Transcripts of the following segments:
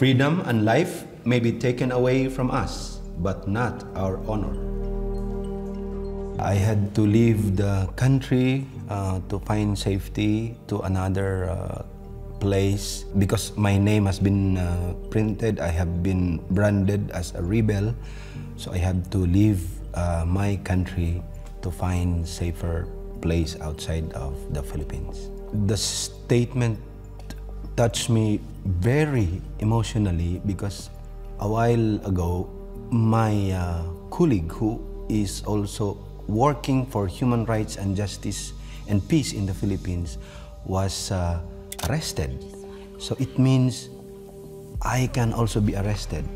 Freedom and life may be taken away from us, but not our honor. I had to leave the country uh, to find safety to another uh, place because my name has been uh, printed. I have been branded as a rebel, so I had to leave uh, my country to find safer place outside of the Philippines. The statement touched me very emotionally because a while ago, my uh, colleague who is also working for human rights and justice and peace in the Philippines was uh, arrested. So it means I can also be arrested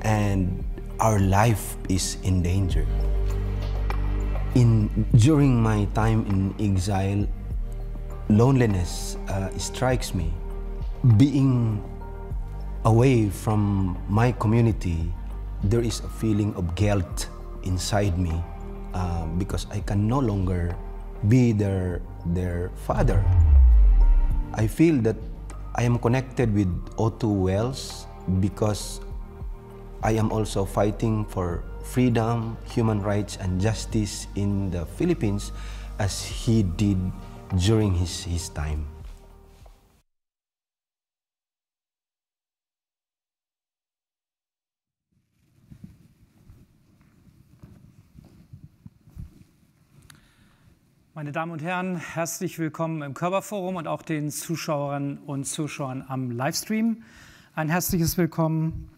and our life is in danger. In, during my time in exile, loneliness uh, strikes me being away from my community, there is a feeling of guilt inside me uh, because I can no longer be their, their father. I feel that I am connected with Otto Wells because I am also fighting for freedom, human rights, and justice in the Philippines as he did during his, his time. Meine Damen und Herren, herzlich willkommen im Körperforum und auch den Zuschauerinnen und Zuschauern am Livestream. Ein herzliches Willkommen.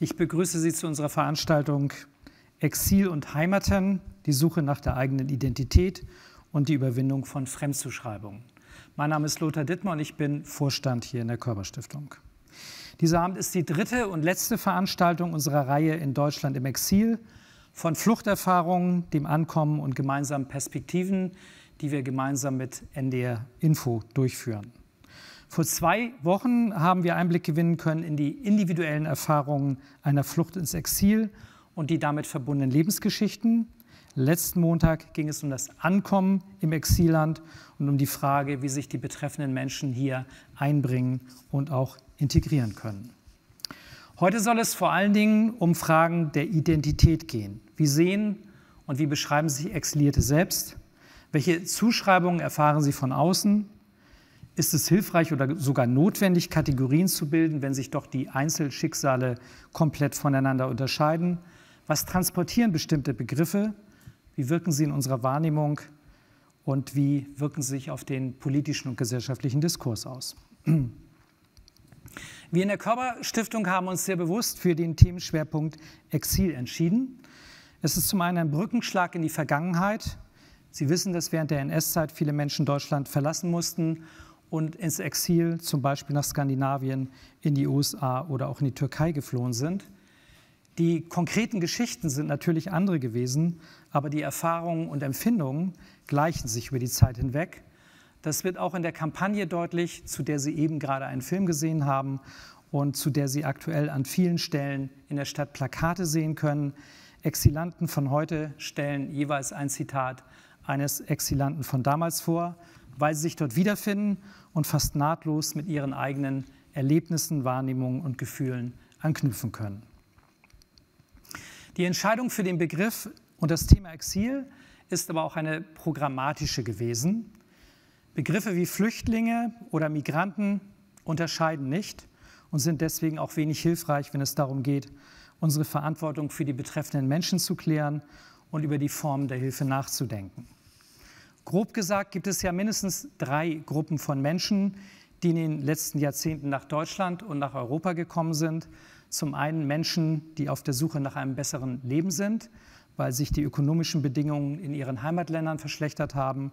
Ich begrüße Sie zu unserer Veranstaltung Exil und Heimaten, die Suche nach der eigenen Identität und die Überwindung von Fremdzuschreibungen. Mein Name ist Lothar Dittmer und ich bin Vorstand hier in der Körperstiftung. Dieser Abend ist die dritte und letzte Veranstaltung unserer Reihe in Deutschland im Exil. Von Fluchterfahrungen, dem Ankommen und gemeinsamen Perspektiven die wir gemeinsam mit NDR Info durchführen. Vor zwei Wochen haben wir Einblick gewinnen können in die individuellen Erfahrungen einer Flucht ins Exil und die damit verbundenen Lebensgeschichten. Letzten Montag ging es um das Ankommen im Exilland und um die Frage, wie sich die betreffenden Menschen hier einbringen und auch integrieren können. Heute soll es vor allen Dingen um Fragen der Identität gehen. Wie sehen und wie beschreiben sich Exilierte selbst? Welche Zuschreibungen erfahren Sie von außen? Ist es hilfreich oder sogar notwendig, Kategorien zu bilden, wenn sich doch die Einzelschicksale komplett voneinander unterscheiden? Was transportieren bestimmte Begriffe? Wie wirken sie in unserer Wahrnehmung? Und wie wirken sie sich auf den politischen und gesellschaftlichen Diskurs aus? Wir in der Körperstiftung haben uns sehr bewusst für den Themenschwerpunkt Exil entschieden. Es ist zum einen ein Brückenschlag in die Vergangenheit, Sie wissen, dass während der NS-Zeit viele Menschen Deutschland verlassen mussten und ins Exil, zum Beispiel nach Skandinavien, in die USA oder auch in die Türkei geflohen sind. Die konkreten Geschichten sind natürlich andere gewesen, aber die Erfahrungen und Empfindungen gleichen sich über die Zeit hinweg. Das wird auch in der Kampagne deutlich, zu der Sie eben gerade einen Film gesehen haben und zu der Sie aktuell an vielen Stellen in der Stadt Plakate sehen können. Exilanten von heute stellen jeweils ein Zitat eines Exilanten von damals vor, weil sie sich dort wiederfinden und fast nahtlos mit ihren eigenen Erlebnissen, Wahrnehmungen und Gefühlen anknüpfen können. Die Entscheidung für den Begriff und das Thema Exil ist aber auch eine programmatische gewesen. Begriffe wie Flüchtlinge oder Migranten unterscheiden nicht und sind deswegen auch wenig hilfreich, wenn es darum geht, unsere Verantwortung für die betreffenden Menschen zu klären und über die Formen der Hilfe nachzudenken. Grob gesagt gibt es ja mindestens drei Gruppen von Menschen, die in den letzten Jahrzehnten nach Deutschland und nach Europa gekommen sind. Zum einen Menschen, die auf der Suche nach einem besseren Leben sind, weil sich die ökonomischen Bedingungen in ihren Heimatländern verschlechtert haben,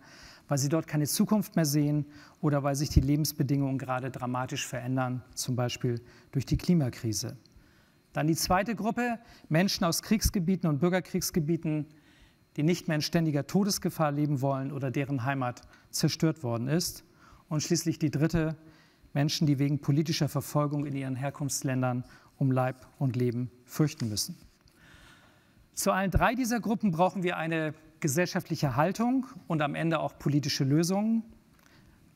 weil sie dort keine Zukunft mehr sehen oder weil sich die Lebensbedingungen gerade dramatisch verändern, zum Beispiel durch die Klimakrise. Dann die zweite Gruppe, Menschen aus Kriegsgebieten und Bürgerkriegsgebieten, die nicht mehr in ständiger Todesgefahr leben wollen oder deren Heimat zerstört worden ist. Und schließlich die dritte, Menschen, die wegen politischer Verfolgung in ihren Herkunftsländern um Leib und Leben fürchten müssen. Zu allen drei dieser Gruppen brauchen wir eine gesellschaftliche Haltung und am Ende auch politische Lösungen.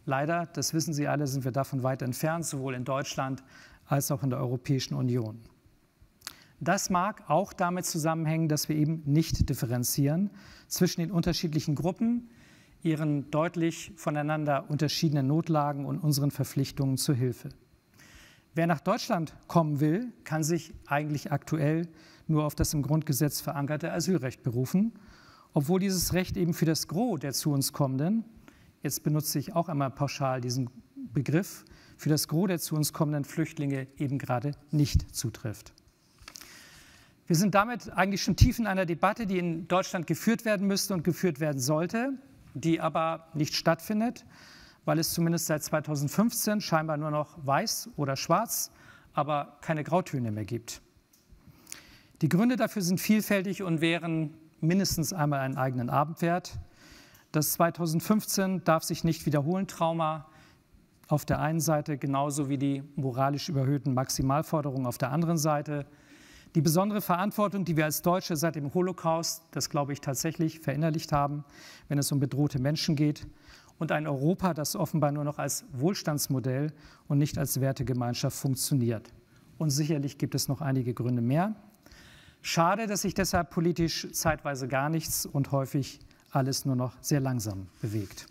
Leider, das wissen Sie alle, sind wir davon weit entfernt, sowohl in Deutschland als auch in der Europäischen Union. Das mag auch damit zusammenhängen, dass wir eben nicht differenzieren zwischen den unterschiedlichen Gruppen, ihren deutlich voneinander unterschiedenen Notlagen und unseren Verpflichtungen zur Hilfe. Wer nach Deutschland kommen will, kann sich eigentlich aktuell nur auf das im Grundgesetz verankerte Asylrecht berufen, obwohl dieses Recht eben für das Gros der zu uns kommenden, jetzt benutze ich auch einmal pauschal diesen Begriff, für das Gros der zu uns kommenden Flüchtlinge eben gerade nicht zutrifft. Wir sind damit eigentlich schon tief in einer Debatte, die in Deutschland geführt werden müsste und geführt werden sollte, die aber nicht stattfindet, weil es zumindest seit 2015 scheinbar nur noch weiß oder schwarz, aber keine Grautöne mehr gibt. Die Gründe dafür sind vielfältig und wären mindestens einmal einen eigenen Abend wert. Das 2015 darf sich nicht wiederholen Trauma auf der einen Seite genauso wie die moralisch überhöhten Maximalforderungen auf der anderen Seite die besondere Verantwortung, die wir als Deutsche seit dem Holocaust, das glaube ich tatsächlich verinnerlicht haben, wenn es um bedrohte Menschen geht, und ein Europa, das offenbar nur noch als Wohlstandsmodell und nicht als Wertegemeinschaft funktioniert. Und sicherlich gibt es noch einige Gründe mehr. Schade, dass sich deshalb politisch zeitweise gar nichts und häufig alles nur noch sehr langsam bewegt.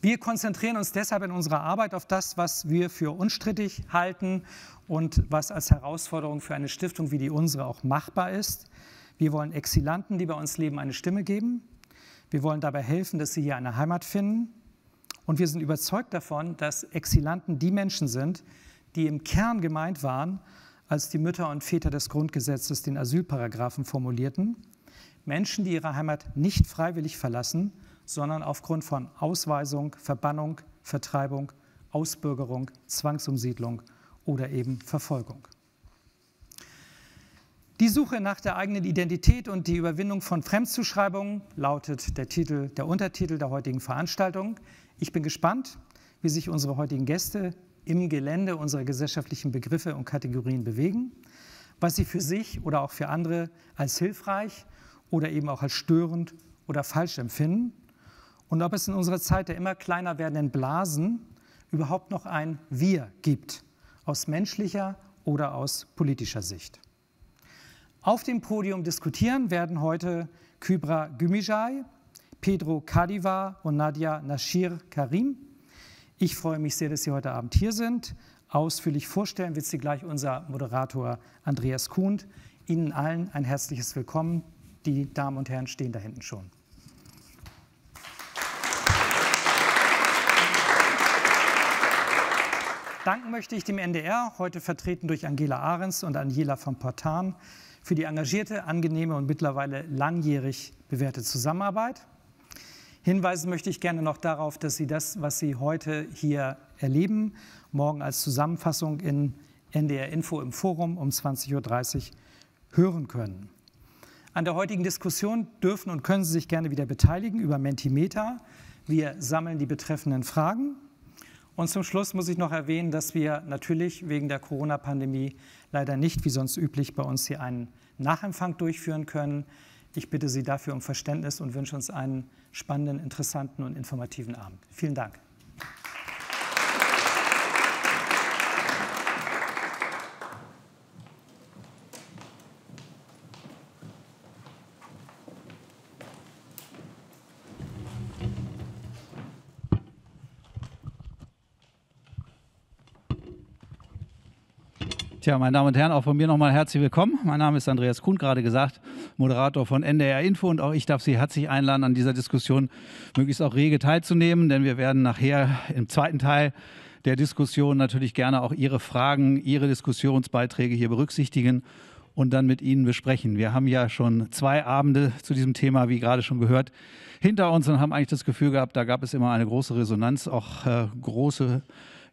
Wir konzentrieren uns deshalb in unserer Arbeit auf das, was wir für unstrittig halten und was als Herausforderung für eine Stiftung wie die unsere auch machbar ist. Wir wollen Exilanten, die bei uns leben, eine Stimme geben. Wir wollen dabei helfen, dass sie hier eine Heimat finden. Und wir sind überzeugt davon, dass Exilanten die Menschen sind, die im Kern gemeint waren, als die Mütter und Väter des Grundgesetzes den Asylparagraphen formulierten. Menschen, die ihre Heimat nicht freiwillig verlassen, sondern aufgrund von Ausweisung, Verbannung, Vertreibung, Ausbürgerung, Zwangsumsiedlung oder eben Verfolgung. Die Suche nach der eigenen Identität und die Überwindung von Fremdzuschreibungen lautet der Titel, der Untertitel der heutigen Veranstaltung. Ich bin gespannt, wie sich unsere heutigen Gäste im Gelände unserer gesellschaftlichen Begriffe und Kategorien bewegen, was sie für sich oder auch für andere als hilfreich oder eben auch als störend oder falsch empfinden und ob es in unserer Zeit der immer kleiner werdenden Blasen überhaupt noch ein Wir gibt, aus menschlicher oder aus politischer Sicht. Auf dem Podium diskutieren werden heute Kybra Gümüşay, Pedro Kadiva und Nadia Nashir Karim. Ich freue mich sehr, dass Sie heute Abend hier sind. Ausführlich vorstellen wird Sie gleich unser Moderator Andreas Kuhnt. Ihnen allen ein herzliches Willkommen. Die Damen und Herren stehen da hinten schon. Danken möchte ich dem NDR, heute vertreten durch Angela Ahrens und Angela von Portan, für die engagierte, angenehme und mittlerweile langjährig bewährte Zusammenarbeit. Hinweisen möchte ich gerne noch darauf, dass Sie das, was Sie heute hier erleben, morgen als Zusammenfassung in NDR Info im Forum um 20.30 Uhr hören können. An der heutigen Diskussion dürfen und können Sie sich gerne wieder beteiligen über Mentimeter. Wir sammeln die betreffenden Fragen und zum Schluss muss ich noch erwähnen, dass wir natürlich wegen der Corona-Pandemie leider nicht, wie sonst üblich, bei uns hier einen Nachempfang durchführen können. Ich bitte Sie dafür um Verständnis und wünsche uns einen spannenden, interessanten und informativen Abend. Vielen Dank. Tja, meine Damen und Herren, auch von mir nochmal herzlich willkommen. Mein Name ist Andreas Kuhn, gerade gesagt, Moderator von NDR Info und auch ich darf Sie herzlich einladen, an dieser Diskussion möglichst auch rege teilzunehmen, denn wir werden nachher im zweiten Teil der Diskussion natürlich gerne auch Ihre Fragen, Ihre Diskussionsbeiträge hier berücksichtigen und dann mit Ihnen besprechen. Wir haben ja schon zwei Abende zu diesem Thema, wie gerade schon gehört, hinter uns und haben eigentlich das Gefühl gehabt, da gab es immer eine große Resonanz, auch äh, große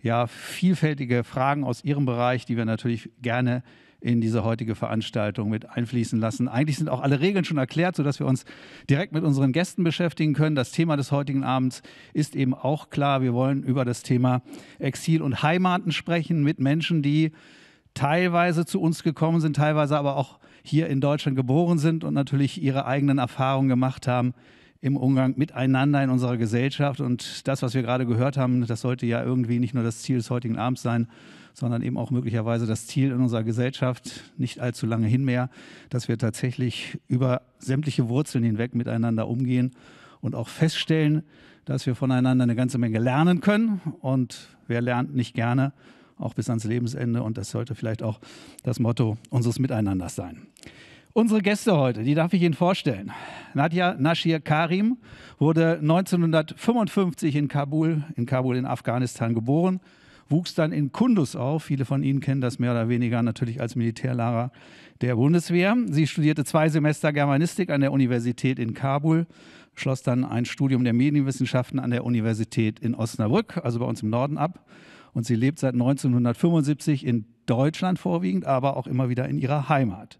ja, vielfältige Fragen aus Ihrem Bereich, die wir natürlich gerne in diese heutige Veranstaltung mit einfließen lassen. Eigentlich sind auch alle Regeln schon erklärt, sodass wir uns direkt mit unseren Gästen beschäftigen können. Das Thema des heutigen Abends ist eben auch klar. Wir wollen über das Thema Exil und Heimaten sprechen mit Menschen, die teilweise zu uns gekommen sind, teilweise aber auch hier in Deutschland geboren sind und natürlich ihre eigenen Erfahrungen gemacht haben im Umgang miteinander in unserer Gesellschaft. Und das, was wir gerade gehört haben, das sollte ja irgendwie nicht nur das Ziel des heutigen Abends sein, sondern eben auch möglicherweise das Ziel in unserer Gesellschaft, nicht allzu lange hin mehr, dass wir tatsächlich über sämtliche Wurzeln hinweg miteinander umgehen und auch feststellen, dass wir voneinander eine ganze Menge lernen können. Und wer lernt nicht gerne, auch bis ans Lebensende. Und das sollte vielleicht auch das Motto unseres Miteinanders sein. Unsere Gäste heute, die darf ich Ihnen vorstellen. Nadja Nashir Karim wurde 1955 in Kabul, in Kabul in Afghanistan geboren, wuchs dann in Kunduz auf. Viele von Ihnen kennen das mehr oder weniger natürlich als Militärlager der Bundeswehr. Sie studierte zwei Semester Germanistik an der Universität in Kabul, schloss dann ein Studium der Medienwissenschaften an der Universität in Osnabrück, also bei uns im Norden ab. Und sie lebt seit 1975 in Deutschland vorwiegend, aber auch immer wieder in ihrer Heimat.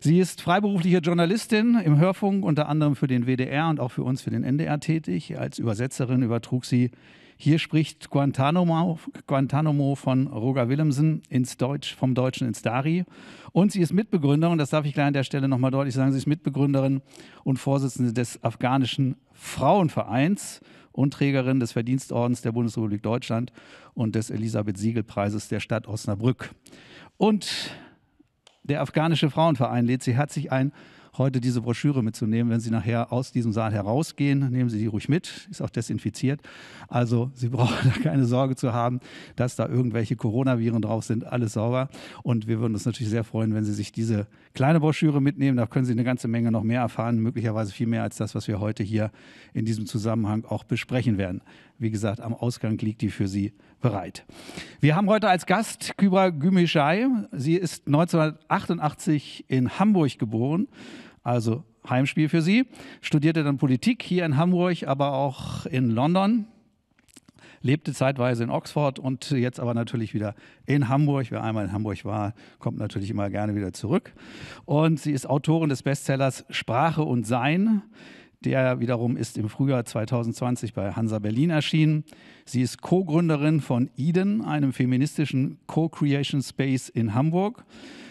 Sie ist freiberufliche Journalistin im Hörfunk, unter anderem für den WDR und auch für uns, für den NDR tätig. Als Übersetzerin übertrug sie Hier spricht Guantanamo, Guantanamo von Roger Willemsen ins Deutsch, vom Deutschen ins Dari. Und sie ist Mitbegründerin, das darf ich gleich an der Stelle nochmal deutlich sagen, sie ist Mitbegründerin und Vorsitzende des afghanischen Frauenvereins und Trägerin des Verdienstordens der Bundesrepublik Deutschland und des Elisabeth-Siegel-Preises der Stadt Osnabrück. Und der afghanische Frauenverein lädt sie herzlich ein, heute diese Broschüre mitzunehmen. Wenn Sie nachher aus diesem Saal herausgehen, nehmen Sie die ruhig mit, ist auch desinfiziert. Also Sie brauchen da keine Sorge zu haben, dass da irgendwelche Coronaviren drauf sind, alles sauber. Und wir würden uns natürlich sehr freuen, wenn Sie sich diese kleine Broschüre mitnehmen. Da können Sie eine ganze Menge noch mehr erfahren, möglicherweise viel mehr als das, was wir heute hier in diesem Zusammenhang auch besprechen werden. Wie gesagt, am Ausgang liegt die für Sie bereit. Wir haben heute als Gast Kybra Gümüşay. Sie ist 1988 in Hamburg geboren also Heimspiel für sie. Studierte dann Politik hier in Hamburg, aber auch in London. Lebte zeitweise in Oxford und jetzt aber natürlich wieder in Hamburg. Wer einmal in Hamburg war, kommt natürlich immer gerne wieder zurück. Und sie ist Autorin des Bestsellers Sprache und Sein. Der wiederum ist im Frühjahr 2020 bei Hansa Berlin erschienen. Sie ist Co-Gründerin von Eden, einem feministischen Co-Creation Space in Hamburg.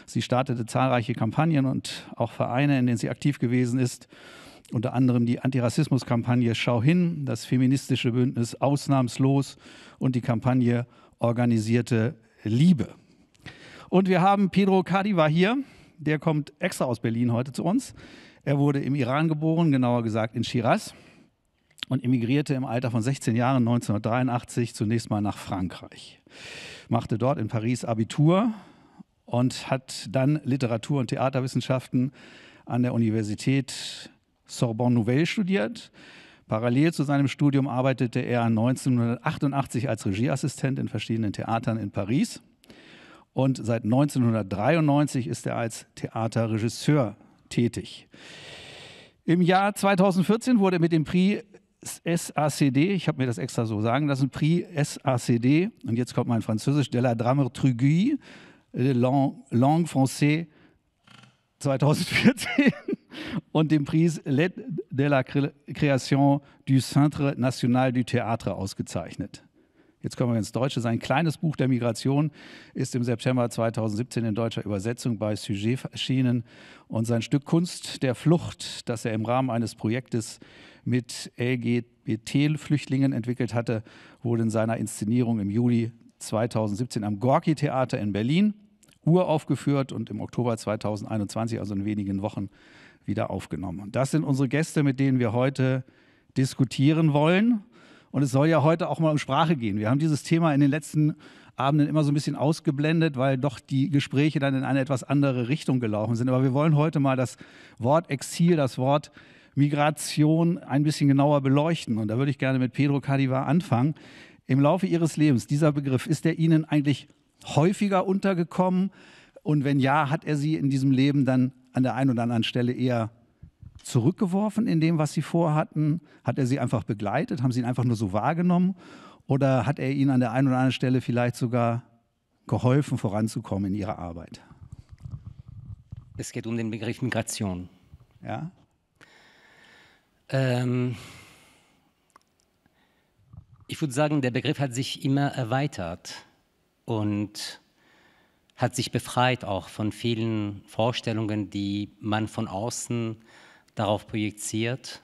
Sie startete zahlreiche Kampagnen und auch Vereine, in denen sie aktiv gewesen ist. Unter anderem die Antirassismuskampagne Schau hin, das feministische Bündnis Ausnahmslos und die Kampagne Organisierte Liebe. Und wir haben Pedro Kadiva hier, der kommt extra aus Berlin heute zu uns. Er wurde im Iran geboren, genauer gesagt in Shiraz und emigrierte im Alter von 16 Jahren 1983 zunächst mal nach Frankreich. Machte dort in Paris Abitur, und hat dann Literatur- und Theaterwissenschaften an der Universität Sorbonne Nouvelle studiert. Parallel zu seinem Studium arbeitete er 1988 als Regieassistent in verschiedenen Theatern in Paris. Und seit 1993 ist er als Theaterregisseur tätig. Im Jahr 2014 wurde er mit dem Prix SACD, ich habe mir das extra so sagen lassen, Prix SACD, und jetzt kommt mein Französisch, de la Dramaturgie äh, Lang, Langue Française 2014 und dem Prix L'aide de la Création du Centre National du Théâtre ausgezeichnet. Jetzt kommen wir ins Deutsche. Sein kleines Buch der Migration ist im September 2017 in deutscher Übersetzung bei Sujet erschienen. Und sein Stück Kunst der Flucht, das er im Rahmen eines Projektes mit LGBT-Flüchtlingen entwickelt hatte, wurde in seiner Inszenierung im Juli 2017 am Gorki-Theater in Berlin uraufgeführt und im Oktober 2021, also in wenigen Wochen, wieder aufgenommen. Und das sind unsere Gäste, mit denen wir heute diskutieren wollen. Und es soll ja heute auch mal um Sprache gehen. Wir haben dieses Thema in den letzten Abenden immer so ein bisschen ausgeblendet, weil doch die Gespräche dann in eine etwas andere Richtung gelaufen sind. Aber wir wollen heute mal das Wort Exil, das Wort Migration ein bisschen genauer beleuchten. Und da würde ich gerne mit Pedro Cadiva anfangen. Im Laufe Ihres Lebens, dieser Begriff, ist der Ihnen eigentlich häufiger untergekommen? Und wenn ja, hat er sie in diesem Leben dann an der einen oder anderen Stelle eher zurückgeworfen in dem, was sie vorhatten? Hat er sie einfach begleitet? Haben sie ihn einfach nur so wahrgenommen? Oder hat er ihnen an der einen oder anderen Stelle vielleicht sogar geholfen, voranzukommen in ihrer Arbeit? Es geht um den Begriff Migration. Ja. Ähm, ich würde sagen, der Begriff hat sich immer erweitert und hat sich befreit auch von vielen Vorstellungen, die man von außen darauf projiziert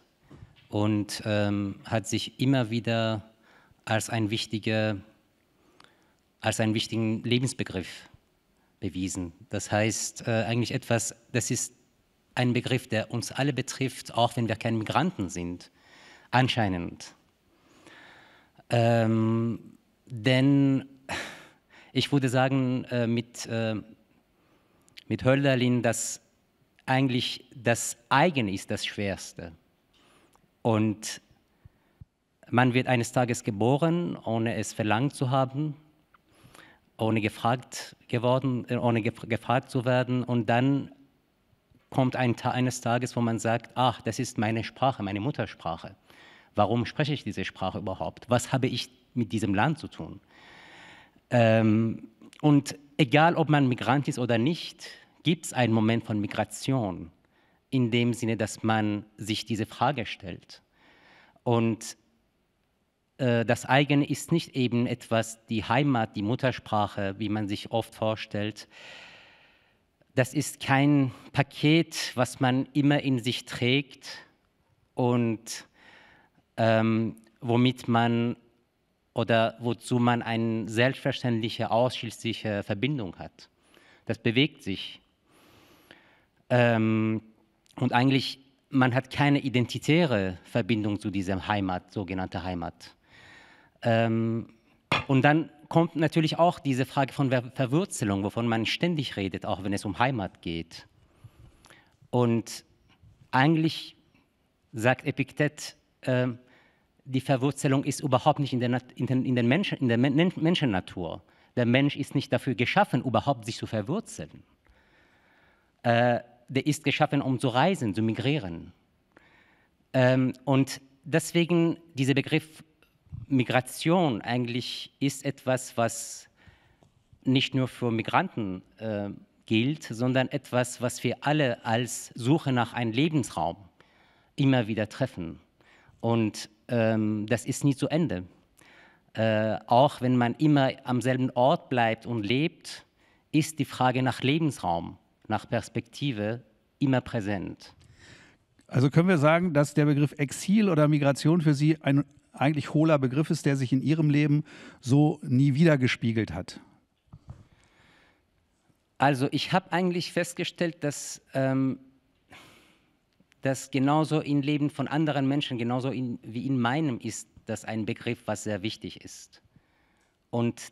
und ähm, hat sich immer wieder als, ein wichtige, als einen wichtigen Lebensbegriff bewiesen. Das heißt äh, eigentlich etwas, das ist ein Begriff, der uns alle betrifft, auch wenn wir keine Migranten sind, anscheinend. Ähm, denn ich würde sagen, äh, mit, äh, mit Hölderlin, dass eigentlich das Eigene ist das Schwerste. Und man wird eines Tages geboren, ohne es verlangt zu haben, ohne gefragt, geworden, äh, ohne gefragt zu werden. Und dann kommt ein Tag, eines Tages, wo man sagt, ach, das ist meine Sprache, meine Muttersprache. Warum spreche ich diese Sprache überhaupt? Was habe ich mit diesem Land zu tun? Ähm, und egal, ob man Migrant ist oder nicht, gibt es einen Moment von Migration, in dem Sinne, dass man sich diese Frage stellt. Und äh, das eigene ist nicht eben etwas, die Heimat, die Muttersprache, wie man sich oft vorstellt. Das ist kein Paket, was man immer in sich trägt und ähm, womit man oder wozu man eine selbstverständliche, ausschließliche Verbindung hat. Das bewegt sich. Ähm, und eigentlich, man hat keine identitäre Verbindung zu dieser Heimat, sogenannte Heimat. Ähm, und dann kommt natürlich auch diese Frage von Verwurzelung, wovon man ständig redet, auch wenn es um Heimat geht. Und eigentlich sagt Epiktet, äh, die Verwurzelung ist überhaupt nicht in der, in den, in den Menschen, in der Men Menschennatur. Der Mensch ist nicht dafür geschaffen, überhaupt sich zu verwurzeln. Äh, der ist geschaffen, um zu reisen, zu migrieren. Ähm, und deswegen dieser Begriff Migration eigentlich ist etwas, was nicht nur für Migranten äh, gilt, sondern etwas, was wir alle als Suche nach einem Lebensraum immer wieder treffen. Und ähm, das ist nie zu Ende. Äh, auch wenn man immer am selben Ort bleibt und lebt, ist die Frage nach Lebensraum, nach Perspektive immer präsent. Also können wir sagen, dass der Begriff Exil oder Migration für Sie ein eigentlich hohler Begriff ist, der sich in Ihrem Leben so nie wieder gespiegelt hat? Also ich habe eigentlich festgestellt, dass ähm, das genauso im Leben von anderen Menschen, genauso in, wie in meinem, ist das ein Begriff, was sehr wichtig ist. Und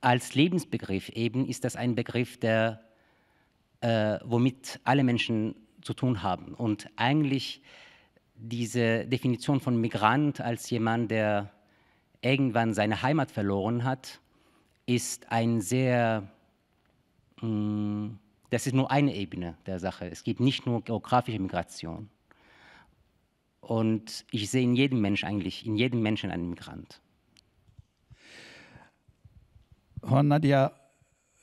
als Lebensbegriff eben ist das ein Begriff, der, äh, womit alle Menschen zu tun haben. Und eigentlich diese Definition von Migrant als jemand, der irgendwann seine Heimat verloren hat, ist ein sehr mh, mm, das ist nur eine Ebene der Sache. Es gibt nicht nur geografische Migration. Und ich sehe in jedem Menschen eigentlich, in jedem Menschen einen Migrant. Horn Nadia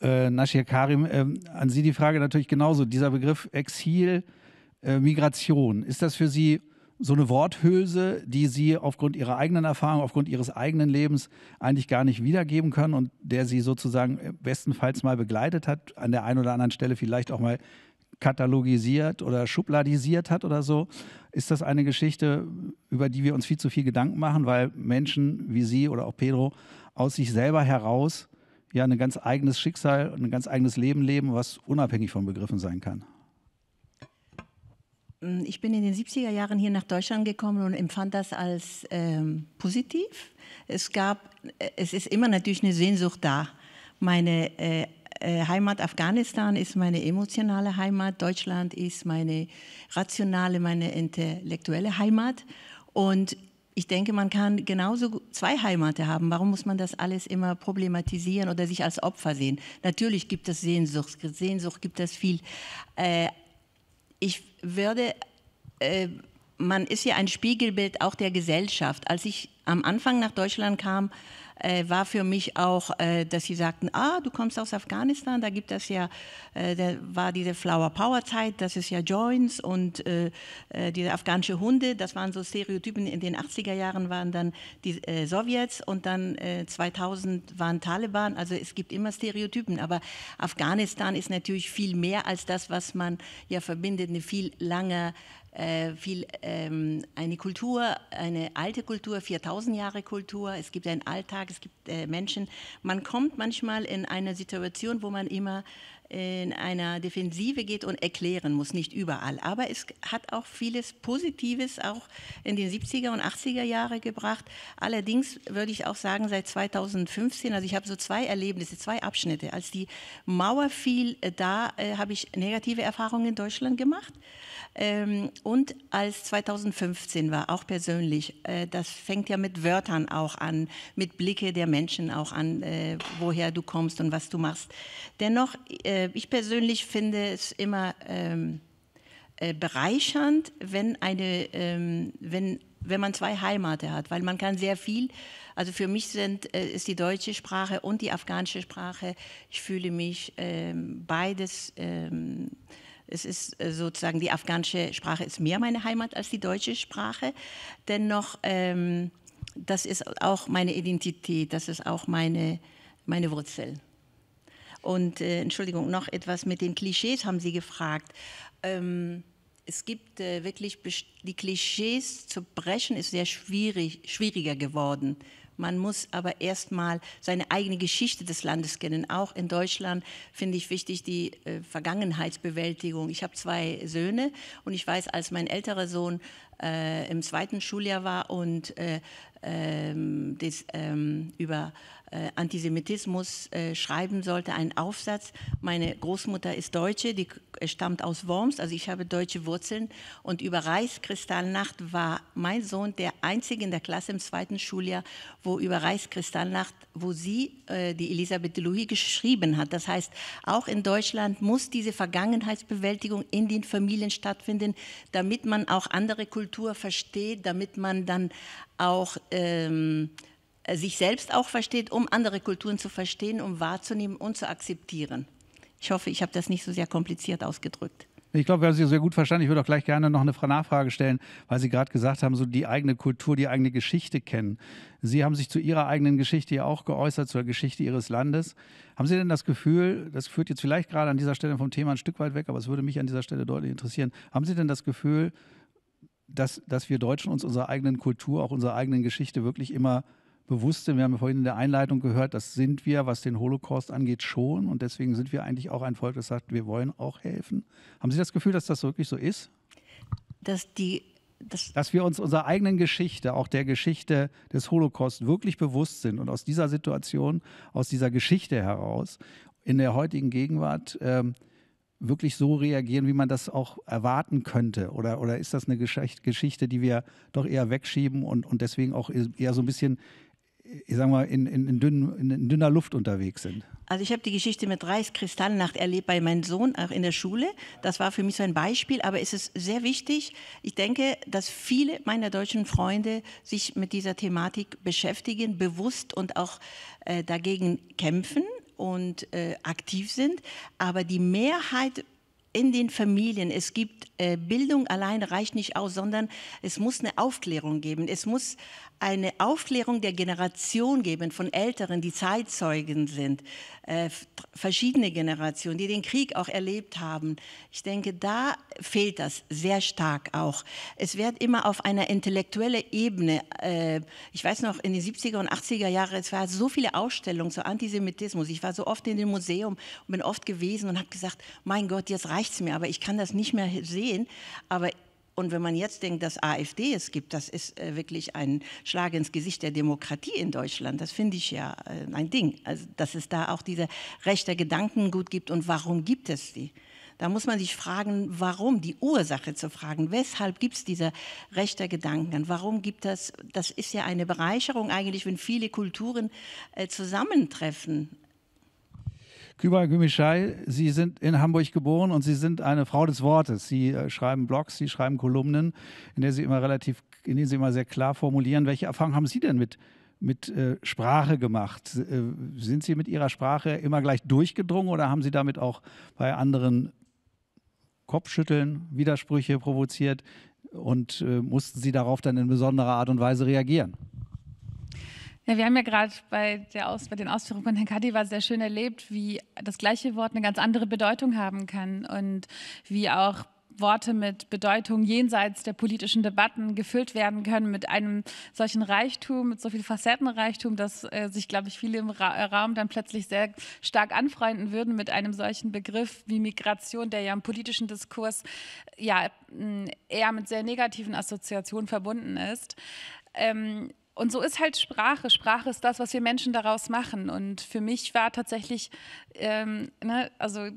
äh, Nashir Karim, äh, an Sie die Frage natürlich genauso. Dieser Begriff Exil, äh, Migration, ist das für Sie so eine Worthülse, die sie aufgrund ihrer eigenen Erfahrung, aufgrund ihres eigenen Lebens eigentlich gar nicht wiedergeben können und der sie sozusagen bestenfalls mal begleitet hat, an der einen oder anderen Stelle vielleicht auch mal katalogisiert oder schubladisiert hat oder so, ist das eine Geschichte, über die wir uns viel zu viel Gedanken machen, weil Menschen wie Sie oder auch Pedro aus sich selber heraus ja ein ganz eigenes Schicksal und ein ganz eigenes Leben leben, was unabhängig von Begriffen sein kann. Ähm, ich bin in den 70er Jahren hier nach Deutschland gekommen und empfand das als ähm, positiv. Es gab, äh, es ist immer natürlich eine Sehnsucht da. Meine äh, äh, Heimat Afghanistan ist meine emotionale Heimat, Deutschland ist meine rationale, meine intellektuelle Heimat. Und ich denke, man kann genauso zwei Heimate haben. Warum muss man das alles immer problematisieren oder sich als Opfer sehen? Natürlich gibt es Sehnsucht, Sehnsucht gibt es viel. Äh, ich würde, äh, man ist ja ein Spiegelbild auch der Gesellschaft. Als ich am Anfang nach Deutschland kam, äh, war für mich auch, äh, dass sie sagten, ah, du kommst aus Afghanistan, da gibt es ja, äh, da war diese Flower Power Zeit, das ist ja Joints und äh, äh, diese afghanische Hunde, das waren so Stereotypen, in den 80er Jahren waren dann die äh, Sowjets und dann 2000 waren Taliban, also es gibt immer Stereotypen, aber Afghanistan ist natürlich viel mehr als das, was man ja verbindet, eine viel langer äh, viel, ähm, eine Kultur, eine alte Kultur, 4000 Jahre Kultur, es gibt einen Alltag, es gibt äh, Menschen. Man kommt manchmal in eine Situation, wo man immer in einer Defensive geht und erklären muss, nicht überall. Aber es hat auch vieles Positives auch in den 70er und 80er Jahre gebracht. Allerdings würde ich auch sagen, seit 2015, also ich habe so zwei Erlebnisse, zwei Abschnitte. Als die Mauer fiel, äh, da äh, habe ich negative Erfahrungen in Deutschland gemacht. Ähm, und als 2015 war, auch persönlich, äh, das fängt ja mit Wörtern auch an, mit Blicke der Menschen auch an, äh, woher du kommst und was du machst. Dennoch äh, äh, ich persönlich finde es immer ähm, äh, bereichernd, wenn, eine, ähm, wenn, wenn man zwei Heimate hat, weil man kann sehr viel, also für mich sind, äh, ist die deutsche Sprache und die afghanische Sprache, ich fühle mich ähm, beides, ähm, es ist äh, sozusagen, die afghanische Sprache ist mehr meine Heimat als die deutsche Sprache, dennoch, ähm, das ist auch meine Identität, das ist auch meine, meine Wurzel. Und äh, Entschuldigung, noch etwas mit den Klischees haben Sie gefragt. Ähm, es gibt äh, wirklich die Klischees zu brechen ist sehr schwierig, schwieriger geworden. Man muss aber erstmal seine eigene Geschichte des Landes kennen. Auch in Deutschland finde ich wichtig die äh, Vergangenheitsbewältigung. Ich habe zwei Söhne und ich weiß, als mein älterer Sohn äh, im zweiten Schuljahr war und äh, ähm, des, ähm, über äh, Antisemitismus äh, schreiben sollte, einen Aufsatz. Meine Großmutter ist Deutsche, die äh, stammt aus Worms, also ich habe deutsche Wurzeln. Und über Reichskristallnacht war mein Sohn der einzige in der Klasse im zweiten Schuljahr, wo über Reichskristallnacht, wo sie, äh, die Elisabeth Louis, geschrieben hat. Das heißt, auch in Deutschland muss diese Vergangenheitsbewältigung in den Familien stattfinden, damit man auch andere Kultur versteht, damit man dann auch ähm, äh, sich selbst auch versteht, um andere Kulturen zu verstehen, um wahrzunehmen und zu akzeptieren. Ich hoffe, ich habe das nicht so sehr kompliziert ausgedrückt. Ich glaube, wir haben Sie sehr gut verstanden. Ich würde auch gleich gerne noch eine Nachfrage stellen, weil Sie gerade gesagt haben, so die eigene Kultur, die eigene Geschichte kennen. Sie haben sich zu Ihrer eigenen Geschichte ja auch geäußert, zur Geschichte Ihres Landes. Haben Sie denn das Gefühl, das führt jetzt vielleicht gerade an dieser Stelle vom Thema ein Stück weit weg, aber es würde mich an dieser Stelle deutlich interessieren, haben Sie denn das Gefühl, dass, dass wir Deutschen uns unserer eigenen Kultur, auch unserer eigenen Geschichte wirklich immer bewusste, wir haben ja vorhin in der Einleitung gehört, das sind wir, was den Holocaust angeht, schon. Und deswegen sind wir eigentlich auch ein Volk, das sagt, wir wollen auch helfen. Haben Sie das Gefühl, dass das wirklich so ist? Dass die das dass wir uns unserer eigenen Geschichte, auch der Geschichte des Holocaust, wirklich bewusst sind und aus dieser Situation, aus dieser Geschichte heraus in der heutigen Gegenwart ähm, wirklich so reagieren, wie man das auch erwarten könnte? Oder, oder ist das eine Geschichte, die wir doch eher wegschieben und, und deswegen auch eher so ein bisschen ich sag mal, in, in, in, dünn, in dünner Luft unterwegs sind? Also ich habe die Geschichte mit Reiskristallnacht erlebt bei meinem Sohn auch in der Schule. Das war für mich so ein Beispiel, aber es ist sehr wichtig. Ich denke, dass viele meiner deutschen Freunde sich mit dieser Thematik beschäftigen, bewusst und auch äh, dagegen kämpfen und äh, aktiv sind. Aber die Mehrheit in den Familien. Es gibt äh, Bildung allein reicht nicht aus, sondern es muss eine Aufklärung geben. Es muss eine Aufklärung der Generation geben von Älteren, die Zeitzeugen sind, äh, verschiedene Generationen, die den Krieg auch erlebt haben. Ich denke, da fehlt das sehr stark auch. Es wird immer auf einer intellektuellen Ebene, äh, ich weiß noch, in den 70er und 80er Jahren, es war so viele Ausstellungen zu Antisemitismus. Ich war so oft in dem Museum und bin oft gewesen und habe gesagt, mein Gott, jetzt reicht reicht's mir, aber ich kann das nicht mehr sehen. Aber und wenn man jetzt denkt, dass AfD es gibt, das ist äh, wirklich ein Schlag ins Gesicht der Demokratie in Deutschland. Das finde ich ja äh, ein Ding. Also, dass es da auch diese rechte Gedanken gut gibt und warum gibt es die? Da muss man sich fragen, warum, die Ursache zu fragen. Weshalb gibt es diese rechte Gedanken? Warum gibt es, das ist ja eine Bereicherung eigentlich, wenn viele Kulturen äh, zusammentreffen. Küba Gümischai, Sie sind in Hamburg geboren und Sie sind eine Frau des Wortes. Sie äh, schreiben Blogs, Sie schreiben Kolumnen, in denen Sie immer relativ, in denen Sie immer sehr klar formulieren. Welche Erfahrungen haben Sie denn mit, mit äh, Sprache gemacht? Äh, sind Sie mit Ihrer Sprache immer gleich durchgedrungen oder haben Sie damit auch bei anderen Kopfschütteln, Widersprüche provoziert und äh, mussten Sie darauf dann in besonderer Art und Weise reagieren? Ja, wir haben ja gerade bei, bei, den Ausführungen von Herrn Kadiva sehr schön erlebt, wie das gleiche Wort eine ganz andere Bedeutung haben kann und wie auch Worte mit Bedeutung jenseits der politischen Debatten gefüllt werden können mit einem solchen Reichtum, mit so viel Facettenreichtum, dass äh, sich, glaube ich, viele im Ra Raum dann plötzlich sehr stark anfreunden würden mit einem solchen Begriff wie Migration, der ja im politischen Diskurs ja eher mit sehr negativen Assoziationen verbunden ist. Ähm, und so ist halt Sprache. Sprache ist das, was wir Menschen daraus machen. Und für mich war tatsächlich, ähm, ne, also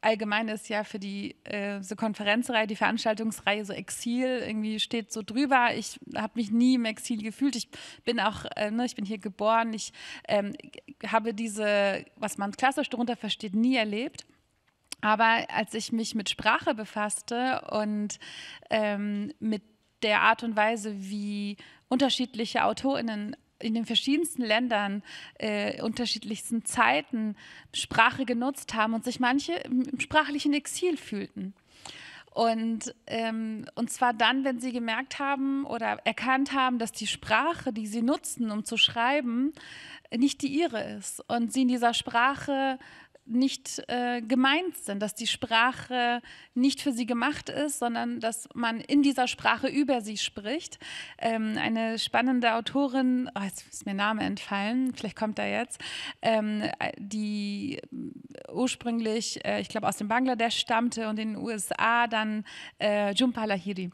allgemein ist ja für die äh, so Konferenzreihe, die Veranstaltungsreihe so Exil irgendwie steht so drüber. Ich habe mich nie im Exil gefühlt. Ich bin auch, äh, ne, ich bin hier geboren. Ich ähm, habe diese, was man klassisch darunter versteht, nie erlebt. Aber als ich mich mit Sprache befasste und ähm, mit der Art und Weise, wie unterschiedliche Autorinnen in den verschiedensten Ländern, äh, unterschiedlichsten Zeiten Sprache genutzt haben und sich manche im sprachlichen Exil fühlten. Und, ähm, und zwar dann, wenn sie gemerkt haben oder erkannt haben, dass die Sprache, die sie nutzen, um zu schreiben, nicht die ihre ist. Und sie in dieser Sprache nicht äh, gemeint sind, dass die Sprache nicht für sie gemacht ist, sondern dass man in dieser Sprache über sie spricht. Ähm, eine spannende Autorin, oh, jetzt ist mir Name entfallen, vielleicht kommt er jetzt, ähm, die ursprünglich, äh, ich glaube, aus dem Bangladesch stammte und in den USA dann äh, Jhumpa Lahiri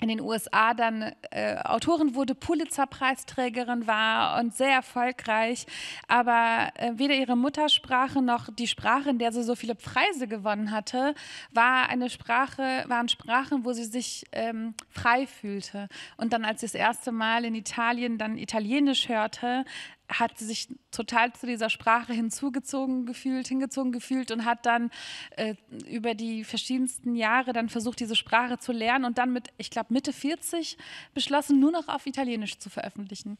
in den USA dann äh, Autorin wurde, Pulitzer-Preisträgerin war und sehr erfolgreich, aber äh, weder ihre Muttersprache noch die Sprache, in der sie so viele Preise gewonnen hatte, war eine Sprache, waren Sprachen, wo sie sich ähm, frei fühlte. Und dann, als sie das erste Mal in Italien dann Italienisch hörte, hat sich total zu dieser Sprache hinzugezogen gefühlt, hingezogen gefühlt und hat dann äh, über die verschiedensten Jahre dann versucht, diese Sprache zu lernen und dann mit, ich glaube, Mitte 40 beschlossen, nur noch auf Italienisch zu veröffentlichen.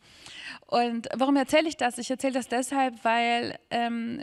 Und warum erzähle ich das? Ich erzähle das deshalb, weil ähm,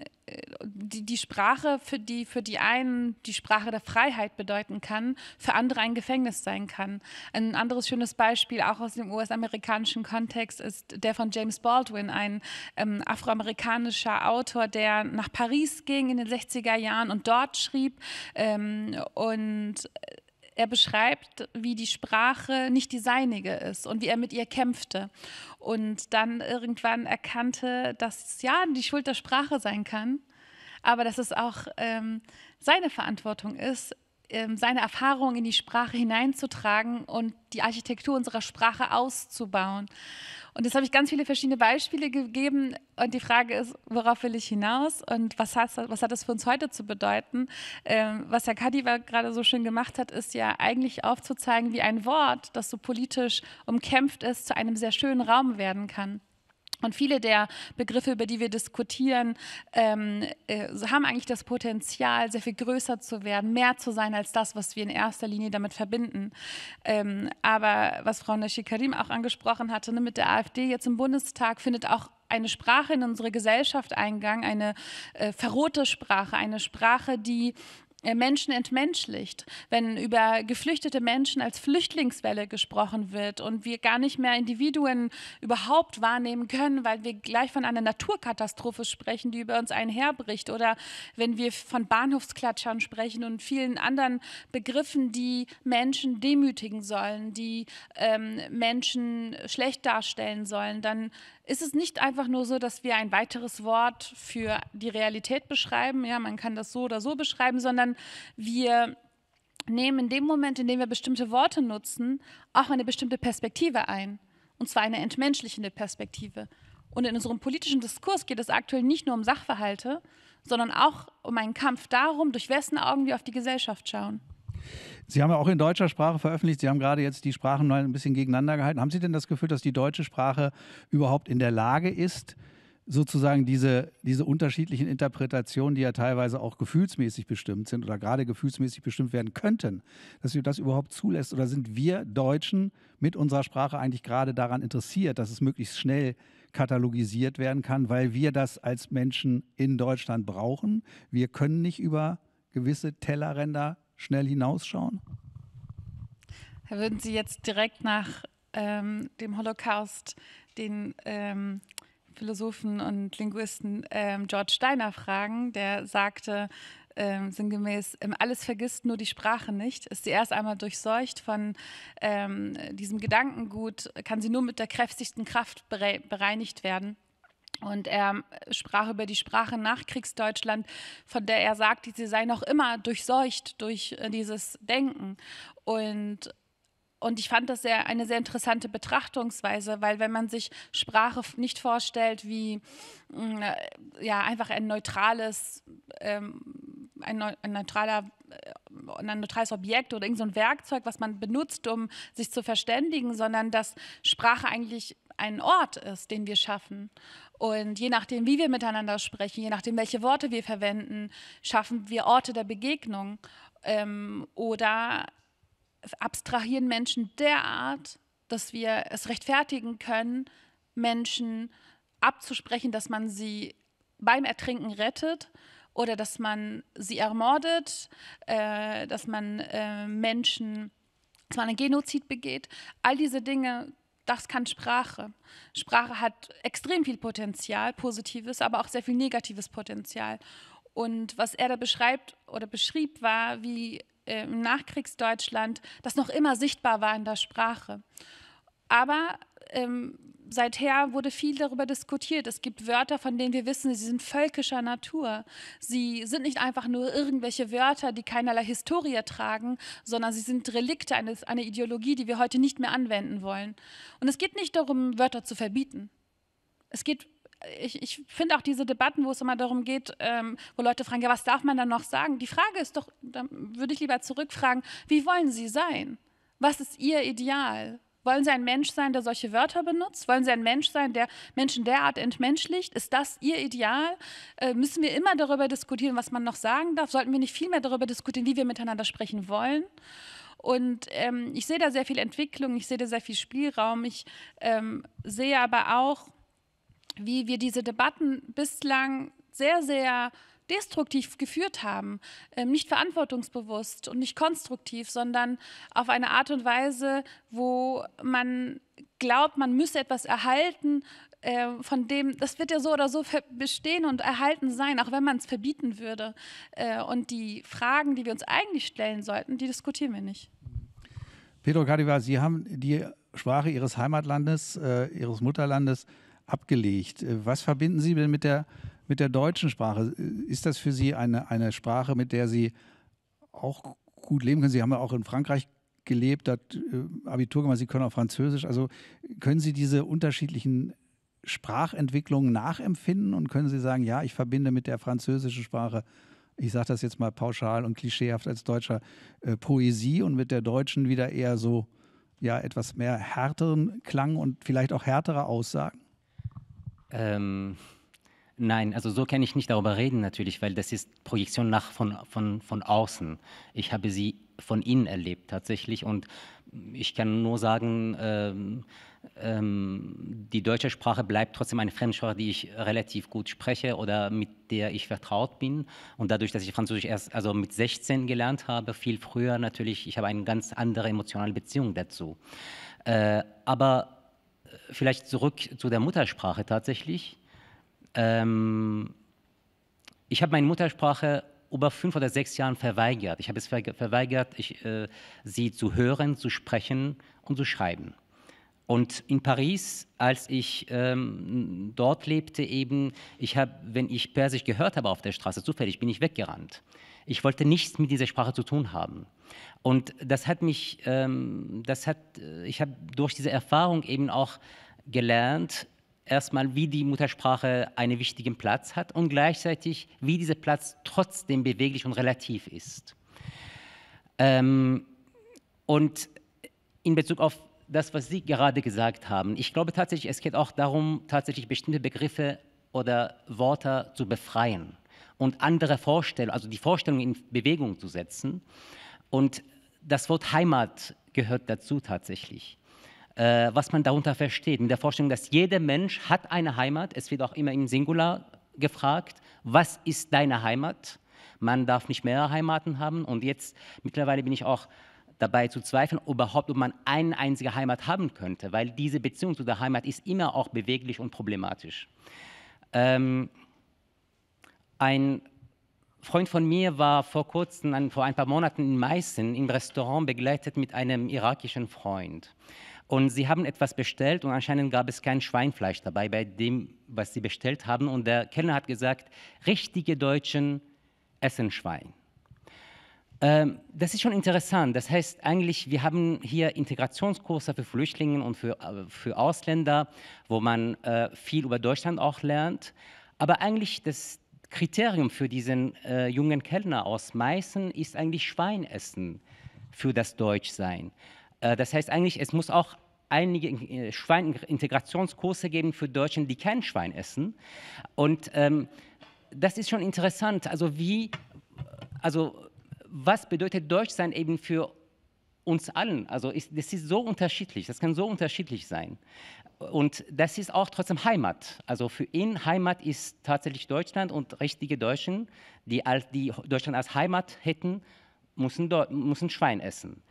die, die, Sprache für die, für die einen die Sprache der Freiheit bedeuten kann, für andere ein Gefängnis sein kann. Ein anderes schönes Beispiel, auch aus dem US-amerikanischen Kontext, ist der von James Baldwin, ein ähm, afroamerikanischer Autor, der nach Paris ging in den 60er Jahren und dort schrieb. Ähm, und äh, er beschreibt, wie die Sprache nicht die seinige ist und wie er mit ihr kämpfte. Und dann irgendwann erkannte, dass es ja die Schuld der Sprache sein kann, aber dass es auch ähm, seine Verantwortung ist, ähm, seine Erfahrungen in die Sprache hineinzutragen und die Architektur unserer Sprache auszubauen. Und jetzt habe ich ganz viele verschiedene Beispiele gegeben und die Frage ist, worauf will ich hinaus und was hat, was hat das für uns heute zu bedeuten? Ähm, was Herr Kadiva gerade so schön gemacht hat, ist ja eigentlich aufzuzeigen, wie ein Wort, das so politisch umkämpft ist, zu einem sehr schönen Raum werden kann. Und viele der Begriffe, über die wir diskutieren, ähm, äh, haben eigentlich das Potenzial, sehr viel größer zu werden, mehr zu sein als das, was wir in erster Linie damit verbinden. Ähm, aber was Frau Nashi Karim auch angesprochen hatte, ne, mit der AfD jetzt im Bundestag findet auch eine Sprache in unsere Gesellschaft eingang, eine äh, verrohte Sprache, eine Sprache, die äh, Menschen entmenschlicht, wenn über geflüchtete Menschen als Flüchtlingswelle gesprochen wird und wir gar nicht mehr Individuen überhaupt wahrnehmen können, weil wir gleich von einer Naturkatastrophe sprechen, die über uns einherbricht oder wenn wir von Bahnhofsklatschern sprechen und vielen anderen Begriffen, die Menschen demütigen sollen, die ähm, Menschen schlecht darstellen sollen, dann ist es nicht einfach nur so, dass wir ein weiteres Wort für die Realität beschreiben, ja, man kann das so oder so beschreiben, sondern wir nehmen in dem Moment, in dem wir bestimmte Worte nutzen, auch eine bestimmte Perspektive ein. Und zwar eine entmenschlichende Perspektive. Und in unserem politischen Diskurs geht es aktuell nicht nur um Sachverhalte, sondern auch um einen Kampf darum, durch wessen Augen wir auf die Gesellschaft schauen. Sie haben ja auch in deutscher Sprache veröffentlicht. Sie haben gerade jetzt die Sprachen mal ein bisschen gegeneinander gehalten. Haben Sie denn das Gefühl, dass die deutsche Sprache überhaupt in der Lage ist, sozusagen diese, diese unterschiedlichen Interpretationen, die ja teilweise auch gefühlsmäßig bestimmt sind oder gerade gefühlsmäßig bestimmt werden könnten, dass sie das überhaupt zulässt? Oder sind wir Deutschen mit unserer Sprache eigentlich gerade daran interessiert, dass es möglichst schnell katalogisiert werden kann, weil wir das als Menschen in Deutschland brauchen? Wir können nicht über gewisse Tellerränder schnell hinausschauen? Würden Sie jetzt direkt nach ähm, dem Holocaust den ähm, Philosophen und Linguisten ähm, George Steiner fragen, der sagte, ähm, sinngemäß, ähm, alles vergisst, nur die Sprache nicht, ist sie erst einmal durchseucht von ähm, diesem Gedankengut, kann sie nur mit der kräftigsten Kraft bereinigt werden. Und er ähm, sprach über die Sprache Nachkriegsdeutschland, von der er sagt, sie sei noch immer durchseucht durch äh, dieses Denken. Und, und ich fand das sehr, eine sehr interessante Betrachtungsweise, weil wenn man sich Sprache nicht vorstellt wie mm, äh, ja, einfach ein neutrales, ähm, ein, ein neutraler äh, ein neutrales Objekt oder irgendein so Werkzeug, was man benutzt, um sich zu verständigen, sondern dass Sprache eigentlich ein Ort ist, den wir schaffen. Und je nachdem, wie wir miteinander sprechen, je nachdem, welche Worte wir verwenden, schaffen wir Orte der Begegnung ähm, oder abstrahieren Menschen derart, dass wir es rechtfertigen können, Menschen abzusprechen, dass man sie beim Ertrinken rettet oder dass man sie ermordet, äh, dass man äh, Menschen, dass man einen Genozid begeht. All diese Dinge das kann Sprache. Sprache hat extrem viel Potenzial, positives, aber auch sehr viel negatives Potenzial. Und was er da beschreibt oder beschrieb, war, wie äh, im Nachkriegsdeutschland das noch immer sichtbar war in der Sprache. Aber ähm, seither wurde viel darüber diskutiert. Es gibt Wörter, von denen wir wissen, sie sind völkischer Natur. Sie sind nicht einfach nur irgendwelche Wörter, die keinerlei Historie tragen, sondern sie sind Relikte eines, einer Ideologie, die wir heute nicht mehr anwenden wollen. Und es geht nicht darum, Wörter zu verbieten. Es geht ich, ich finde auch diese Debatten, wo es immer darum geht, ähm, wo Leute fragen, ja, was darf man dann noch sagen? Die Frage ist doch, dann würde ich lieber zurückfragen, wie wollen Sie sein? Was ist Ihr Ideal? Wollen Sie ein Mensch sein, der solche Wörter benutzt? Wollen Sie ein Mensch sein, der Menschen derart entmenschlicht? Ist das Ihr Ideal? Äh, müssen wir immer darüber diskutieren, was man noch sagen darf? Sollten wir nicht viel mehr darüber diskutieren, wie wir miteinander sprechen wollen? Und ähm, ich sehe da sehr viel Entwicklung, ich sehe da sehr viel Spielraum. Ich ähm, sehe aber auch, wie wir diese Debatten bislang sehr, sehr destruktiv geführt haben, ähm, nicht verantwortungsbewusst und nicht konstruktiv, sondern auf eine Art und Weise, wo man glaubt, man müsse etwas erhalten, ähm, von dem, das wird ja so oder so bestehen und erhalten sein, auch wenn man es verbieten würde. Äh, und die Fragen, die wir uns eigentlich stellen sollten, die diskutieren wir nicht. Pedro Cadiva, Sie haben die Sprache Ihres Heimatlandes, äh, Ihres Mutterlandes abgelegt. Äh, was verbinden Sie denn mit der mit der deutschen Sprache? Ist das für Sie eine, eine Sprache, mit der Sie auch gut leben können? Sie haben ja auch in Frankreich gelebt, hat äh, Abitur gemacht, Sie können auch Französisch. Also können Sie diese unterschiedlichen Sprachentwicklungen nachempfinden und können Sie sagen, ja, ich verbinde mit der französischen Sprache, ich sage das jetzt mal pauschal und klischeehaft als Deutscher, äh, Poesie und mit der deutschen wieder eher so, ja, etwas mehr härteren Klang und vielleicht auch härtere Aussagen? Ähm, Nein, also so kann ich nicht darüber reden natürlich, weil das ist Projektion nach von, von, von außen. Ich habe sie von innen erlebt tatsächlich und ich kann nur sagen, ähm, ähm, die deutsche Sprache bleibt trotzdem eine Fremdsprache, die ich relativ gut spreche oder mit der ich vertraut bin. Und dadurch, dass ich Französisch erst also mit 16 gelernt habe, viel früher natürlich, ich habe eine ganz andere emotionale Beziehung dazu. Äh, aber äh, vielleicht zurück zu der Muttersprache tatsächlich ähm, ich habe meine Muttersprache über fünf oder sechs Jahren verweigert. Ich habe es verweigert, ich, äh, sie zu hören, zu sprechen und zu schreiben. Und in Paris, als ich ähm, dort lebte, eben, ich habe, wenn ich Persisch gehört habe auf der Straße, zufällig bin ich weggerannt. Ich wollte nichts mit dieser Sprache zu tun haben. Und das hat mich, ähm, das hat, äh, ich habe durch diese Erfahrung eben auch gelernt, erstmal, wie die Muttersprache einen wichtigen Platz hat und gleichzeitig, wie dieser Platz trotzdem beweglich und relativ ist. Ähm, und in Bezug auf das, was Sie gerade gesagt haben, ich glaube tatsächlich, es geht auch darum, tatsächlich bestimmte Begriffe oder Wörter zu befreien und andere Vorstellungen, also die Vorstellungen in Bewegung zu setzen. Und das Wort Heimat gehört dazu tatsächlich äh, was man darunter versteht. Mit der Vorstellung, dass jeder Mensch hat eine Heimat. Es wird auch immer im Singular gefragt, was ist deine Heimat? Man darf nicht mehrere Heimaten haben. Und jetzt mittlerweile bin ich auch dabei zu zweifeln, überhaupt, ob man eine einzige Heimat haben könnte, weil diese Beziehung zu der Heimat ist immer auch beweglich und problematisch. Ähm, ein Freund von mir war vor kurzem, vor ein paar Monaten in Meißen im Restaurant begleitet mit einem irakischen Freund. Und sie haben etwas bestellt und anscheinend gab es kein Schweinfleisch dabei bei dem, was sie bestellt haben. Und der Kellner hat gesagt, richtige Deutschen essen Schwein. Ähm, das ist schon interessant. Das heißt eigentlich, wir haben hier Integrationskurse für Flüchtlinge und für, äh, für Ausländer, wo man äh, viel über Deutschland auch lernt. Aber eigentlich das Kriterium für diesen äh, jungen Kellner aus Meißen ist eigentlich Schweinessen für das Deutschsein. Äh, das heißt eigentlich, es muss auch einige äh, Schweinintegrationskurse geben für Deutschen, die kein Schwein essen. Und ähm, das ist schon interessant. Also wie, also was bedeutet Deutschsein eben für uns allen? Also ist, das ist so unterschiedlich. Das kann so unterschiedlich sein. Und das ist auch trotzdem Heimat. Also für ihn Heimat ist tatsächlich Deutschland und richtige Deutschen, die, als, die Deutschland als Heimat hätten, müssen, müssen Schwein essen.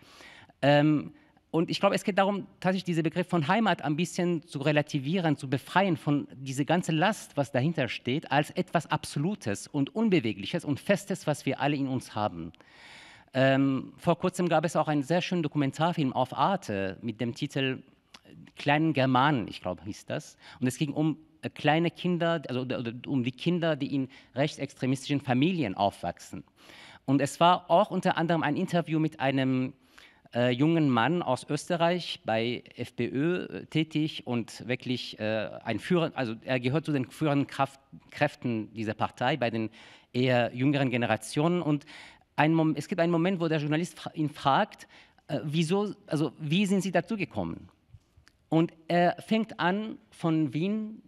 Ähm, und ich glaube, es geht darum, tatsächlich diesen Begriff von Heimat ein bisschen zu relativieren, zu befreien von dieser ganzen Last, was dahinter steht, als etwas Absolutes und Unbewegliches und Festes, was wir alle in uns haben. Ähm, vor kurzem gab es auch einen sehr schönen Dokumentarfilm auf Arte mit dem Titel äh, Kleinen Germanen, ich glaube, hieß das. Und es ging um äh, kleine Kinder, also um die Kinder, die in rechtsextremistischen Familien aufwachsen. Und es war auch unter anderem ein Interview mit einem äh, jungen Mann aus Österreich bei FPÖ äh, tätig und wirklich äh, ein Führer, also er gehört zu den führenden Kraft, Kräften dieser Partei bei den eher jüngeren Generationen. Und ein, es gibt einen Moment, wo der Journalist ihn fragt, äh, wieso, also wie sind Sie dazu gekommen? Und er fängt an, von Wien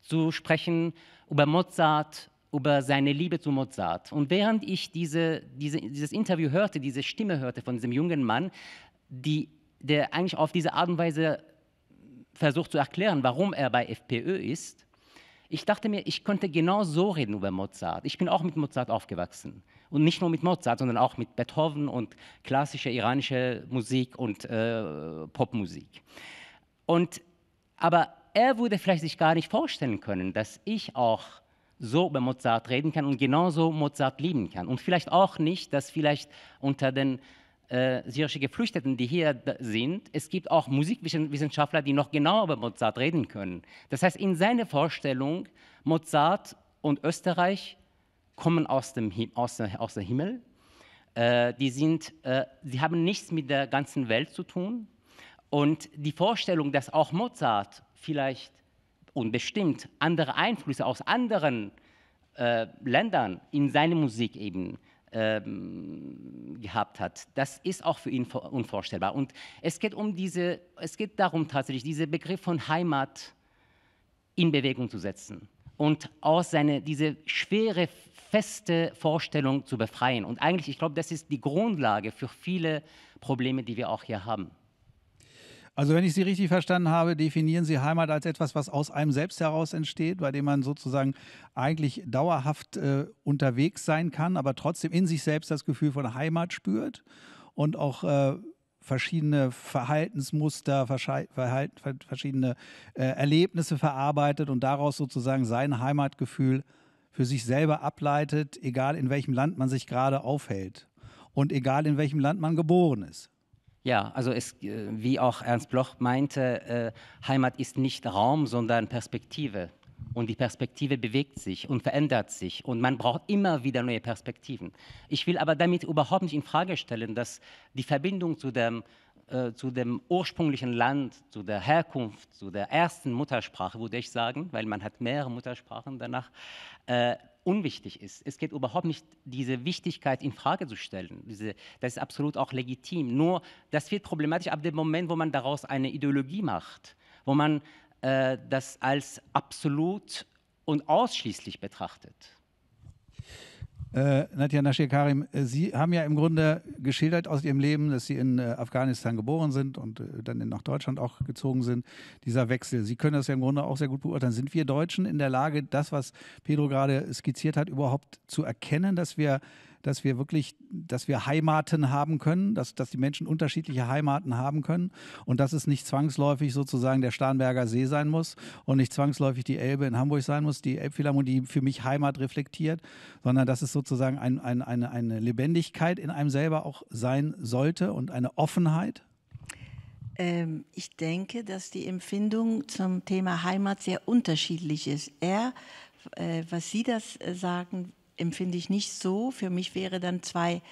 zu sprechen über Mozart, über seine Liebe zu Mozart. Und während ich diese, diese, dieses Interview hörte, diese Stimme hörte von diesem jungen Mann, die, der eigentlich auf diese Art und Weise versucht zu erklären, warum er bei FPÖ ist, ich dachte mir, ich könnte genau so reden über Mozart. Ich bin auch mit Mozart aufgewachsen. Und nicht nur mit Mozart, sondern auch mit Beethoven und klassischer iranischer Musik und äh, Popmusik. Und, aber er würde vielleicht sich gar nicht vorstellen können, dass ich auch so über Mozart reden kann und genauso Mozart lieben kann. Und vielleicht auch nicht, dass vielleicht unter den äh, syrischen Geflüchteten, die hier sind, es gibt auch Musikwissenschaftler, die noch genauer über Mozart reden können. Das heißt, in seiner Vorstellung, Mozart und Österreich kommen aus dem, Him aus der, aus der Himmel. Äh, die sind, äh, sie haben nichts mit der ganzen Welt zu tun. Und die Vorstellung, dass auch Mozart vielleicht und bestimmt andere Einflüsse aus anderen äh, Ländern in seine Musik eben ähm, gehabt hat. Das ist auch für ihn unvorstellbar. Und es geht um diese, es geht darum tatsächlich, diesen Begriff von Heimat in Bewegung zu setzen und aus seine, diese schwere, feste Vorstellung zu befreien. Und eigentlich, ich glaube, das ist die Grundlage für viele Probleme, die wir auch hier haben. Also wenn ich Sie richtig verstanden habe, definieren Sie Heimat als etwas, was aus einem selbst heraus entsteht, bei dem man sozusagen eigentlich dauerhaft äh, unterwegs sein kann, aber trotzdem in sich selbst das Gefühl von Heimat spürt und auch äh, verschiedene Verhaltensmuster, Verhalten, verschiedene äh, Erlebnisse verarbeitet und daraus sozusagen sein Heimatgefühl für sich selber ableitet, egal in welchem Land man sich gerade aufhält und egal in welchem Land man geboren ist. Ja, also es, äh, wie auch Ernst Bloch meinte, äh, Heimat ist nicht Raum, sondern Perspektive. Und die Perspektive bewegt sich und verändert sich und man braucht immer wieder neue Perspektiven. Ich will aber damit überhaupt nicht in Frage stellen, dass die Verbindung zu dem, äh, zu dem ursprünglichen Land, zu der Herkunft, zu der ersten Muttersprache, würde ich sagen, weil man hat mehrere Muttersprachen danach, äh, unwichtig ist. Es geht überhaupt nicht, diese Wichtigkeit in Frage zu stellen. Diese, das ist absolut auch legitim. Nur, das wird problematisch ab dem Moment, wo man daraus eine Ideologie macht, wo man äh, das als absolut und ausschließlich betrachtet äh, Nadja Nashir Karim, äh, Sie haben ja im Grunde geschildert aus Ihrem Leben, dass Sie in äh, Afghanistan geboren sind und äh, dann nach Deutschland auch gezogen sind, dieser Wechsel. Sie können das ja im Grunde auch sehr gut beurteilen. Sind wir Deutschen in der Lage, das, was Pedro gerade skizziert hat, überhaupt zu erkennen, dass wir dass wir wirklich, dass wir Heimaten haben können, dass, dass die Menschen unterschiedliche Heimaten haben können und dass es nicht zwangsläufig sozusagen der Starnberger See sein muss und nicht zwangsläufig die Elbe in Hamburg sein muss, die Elbphilharmonie, für mich Heimat reflektiert, sondern dass es sozusagen ein, ein, eine, eine Lebendigkeit in einem selber auch sein sollte und eine Offenheit ähm, ich denke, dass die Empfindung zum Thema Heimat sehr unterschiedlich ist. Er, äh, was Sie das äh, sagen, empfinde ich nicht so. Für mich wäre dann zwei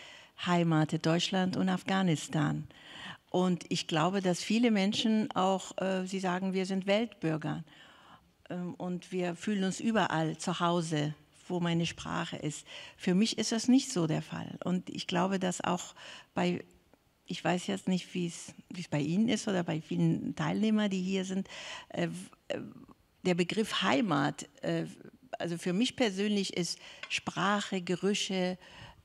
Heimate, Deutschland und Afghanistan. Und ich glaube, dass viele Menschen auch, äh, sie sagen, wir sind Weltbürger ähm, und wir fühlen uns überall zu Hause, wo meine Sprache ist. Für mich ist das nicht so der Fall. Und ich glaube, dass auch bei, ich weiß jetzt nicht, wie es bei Ihnen ist oder bei vielen Teilnehmern, die hier sind, äh, äh der Begriff Heimat äh, also für mich persönlich ist Sprache, Gerüche,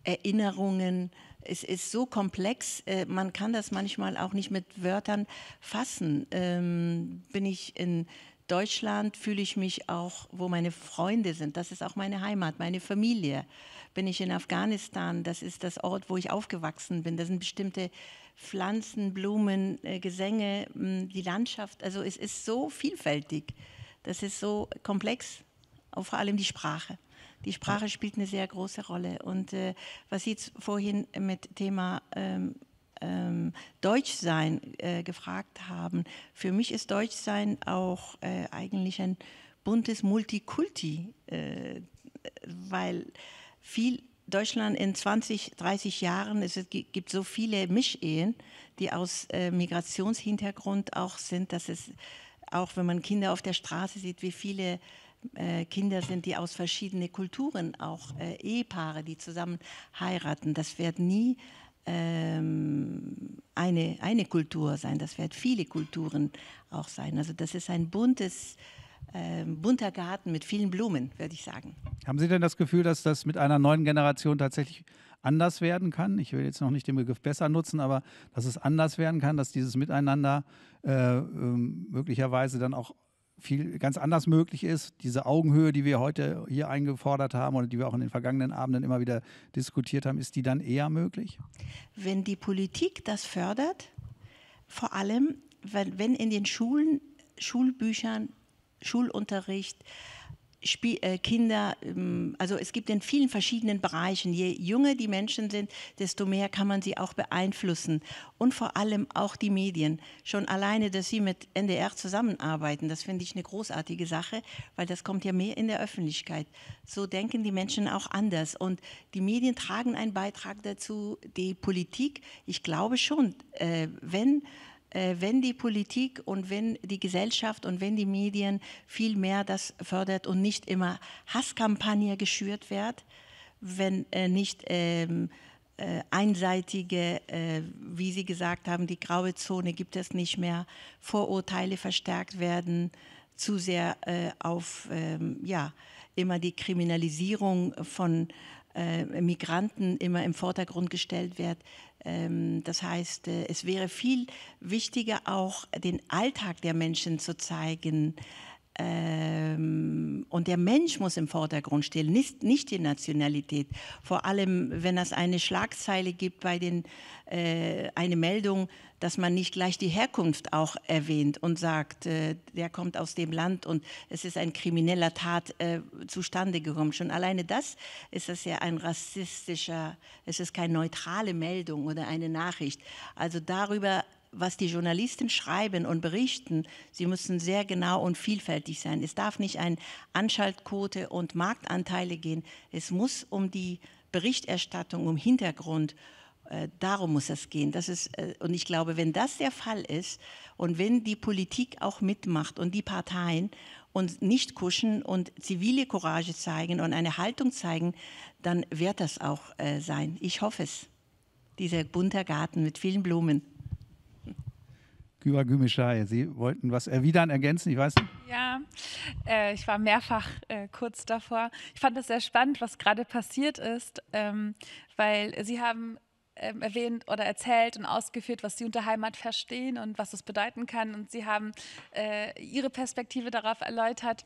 Erinnerungen, es ist so komplex, äh, man kann das manchmal auch nicht mit Wörtern fassen. Ähm, bin ich in Deutschland fühle ich mich auch, wo meine Freunde sind. Das ist auch meine Heimat, meine Familie. Bin ich in Afghanistan, das ist das Ort, wo ich aufgewachsen bin. Das sind bestimmte Pflanzen, Blumen, äh, Gesänge, die Landschaft. Also es ist so vielfältig. Das ist so komplex und vor allem die Sprache. Die Sprache spielt eine sehr große Rolle. Und äh, was Sie jetzt vorhin mit Thema ähm, ähm, Deutschsein äh, gefragt haben, für mich ist Deutschsein auch äh, eigentlich ein buntes Multikulti, äh, weil viel Deutschland in 20, 30 Jahren, es gibt so viele Mischehen, die aus äh, Migrationshintergrund auch sind, dass es auch wenn man Kinder auf der Straße sieht, wie viele äh, Kinder sind, die aus verschiedenen Kulturen, auch äh, Ehepaare, die zusammen heiraten. Das wird nie ähm, eine, eine Kultur sein, das wird viele Kulturen auch sein. Also das ist ein buntes äh, bunter Garten mit vielen Blumen, würde ich sagen. Haben Sie denn das Gefühl, dass das mit einer neuen Generation tatsächlich anders werden kann? Ich will jetzt noch nicht den Begriff besser nutzen, aber dass es anders werden kann, dass dieses Miteinander äh, ähm, möglicherweise dann auch viel ganz anders möglich ist. Diese Augenhöhe, die wir heute hier eingefordert haben und die wir auch in den vergangenen Abenden immer wieder diskutiert haben, ist die dann eher möglich? Wenn die Politik das fördert, vor allem, wenn in den Schulen, Schulbüchern, Schulunterricht Spie äh, Kinder, ähm, also es gibt in vielen verschiedenen Bereichen, je jünger die Menschen sind, desto mehr kann man sie auch beeinflussen und vor allem auch die Medien. Schon alleine, dass sie mit NDR zusammenarbeiten, das finde ich eine großartige Sache, weil das kommt ja mehr in der Öffentlichkeit. So denken die Menschen auch anders und die Medien tragen einen Beitrag dazu, die Politik, ich glaube schon, äh, wenn äh, wenn die Politik und wenn die Gesellschaft und wenn die Medien viel mehr das fördert und nicht immer Hasskampagne geschürt wird, wenn äh, nicht ähm, äh, einseitige, äh, wie Sie gesagt haben, die graue Zone gibt es nicht mehr, Vorurteile verstärkt werden, zu sehr äh, auf ähm, ja, immer die Kriminalisierung von äh, Migranten immer im Vordergrund gestellt wird. Ähm, das heißt, äh, es wäre viel wichtiger, auch den Alltag der Menschen zu zeigen, ähm, und der Mensch muss im Vordergrund stehen, nicht, nicht die Nationalität. Vor allem, wenn es eine Schlagzeile gibt bei den, äh, eine Meldung, dass man nicht gleich die Herkunft auch erwähnt und sagt, äh, der kommt aus dem Land und es ist ein krimineller Tat äh, zustande gekommen. Schon alleine das ist das ja ein rassistischer, es ist keine neutrale Meldung oder eine Nachricht. Also darüber was die Journalisten schreiben und berichten, sie müssen sehr genau und vielfältig sein. Es darf nicht ein Anschaltquote und Marktanteile gehen. Es muss um die Berichterstattung, um Hintergrund äh, darum muss es gehen. Das ist, äh, und ich glaube, wenn das der Fall ist und wenn die Politik auch mitmacht und die Parteien und nicht kuschen und zivile Courage zeigen und eine Haltung zeigen, dann wird das auch äh, sein. Ich hoffe es. Dieser bunte Garten mit vielen Blumen. Güber Gümüşay. Sie wollten was erwidern, ergänzen, ich weiß nicht. Ja, äh, ich war mehrfach äh, kurz davor. Ich fand es sehr spannend, was gerade passiert ist, ähm, weil Sie haben ähm, erwähnt oder erzählt und ausgeführt, was Sie unter Heimat verstehen und was es bedeuten kann. Und Sie haben äh, Ihre Perspektive darauf erläutert.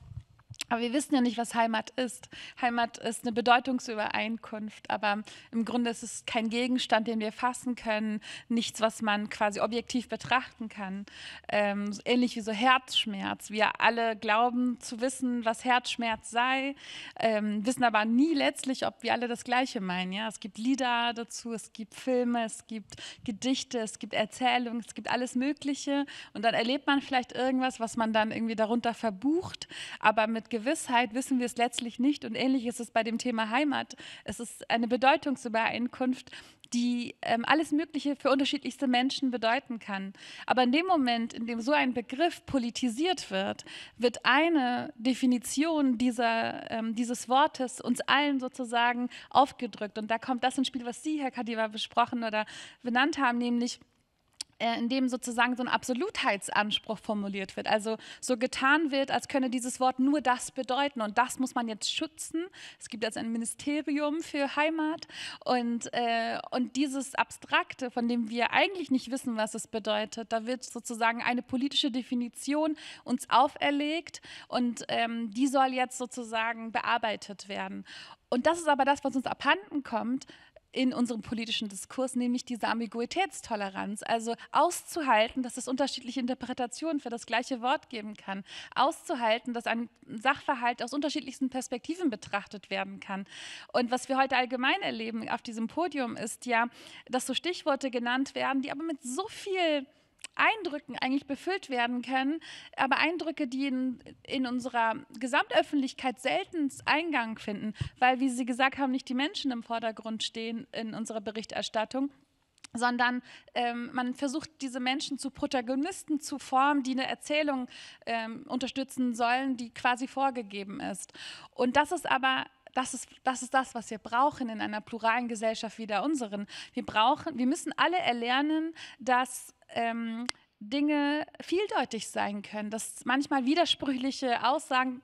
Aber wir wissen ja nicht, was Heimat ist. Heimat ist eine Bedeutungsübereinkunft, aber im Grunde ist es kein Gegenstand, den wir fassen können, nichts, was man quasi objektiv betrachten kann. Ähm, ähnlich wie so Herzschmerz. Wir alle glauben zu wissen, was Herzschmerz sei, ähm, wissen aber nie letztlich, ob wir alle das Gleiche meinen. Ja? Es gibt Lieder dazu, es gibt Filme, es gibt Gedichte, es gibt Erzählungen, es gibt alles Mögliche. Und dann erlebt man vielleicht irgendwas, was man dann irgendwie darunter verbucht, aber mit Gewissheit wissen wir es letztlich nicht. Und ähnlich ist es bei dem Thema Heimat. Es ist eine Bedeutungsübereinkunft, die ähm, alles Mögliche für unterschiedlichste Menschen bedeuten kann. Aber in dem Moment, in dem so ein Begriff politisiert wird, wird eine Definition dieser, ähm, dieses Wortes uns allen sozusagen aufgedrückt. Und da kommt das ins Spiel, was Sie, Herr Kadiva, besprochen oder benannt haben, nämlich äh, in dem sozusagen so ein Absolutheitsanspruch formuliert wird. Also so getan wird, als könne dieses Wort nur das bedeuten und das muss man jetzt schützen. Es gibt also ein Ministerium für Heimat und, äh, und dieses Abstrakte, von dem wir eigentlich nicht wissen, was es bedeutet, da wird sozusagen eine politische Definition uns auferlegt und ähm, die soll jetzt sozusagen bearbeitet werden. Und das ist aber das, was uns abhanden kommt, in unserem politischen Diskurs, nämlich diese Ambiguitätstoleranz, also auszuhalten, dass es unterschiedliche Interpretationen für das gleiche Wort geben kann, auszuhalten, dass ein Sachverhalt aus unterschiedlichsten Perspektiven betrachtet werden kann. Und was wir heute allgemein erleben auf diesem Podium ist ja, dass so Stichworte genannt werden, die aber mit so viel Eindrücken eigentlich befüllt werden können, aber Eindrücke, die in, in unserer Gesamtöffentlichkeit selten Eingang finden, weil, wie Sie gesagt haben, nicht die Menschen im Vordergrund stehen in unserer Berichterstattung, sondern ähm, man versucht, diese Menschen zu Protagonisten zu formen, die eine Erzählung ähm, unterstützen sollen, die quasi vorgegeben ist. Und das ist aber das ist, das ist, das was wir brauchen in einer pluralen Gesellschaft wie der unseren. Wir brauchen, wir müssen alle erlernen, dass ähm, Dinge vieldeutig sein können, dass manchmal widersprüchliche Aussagen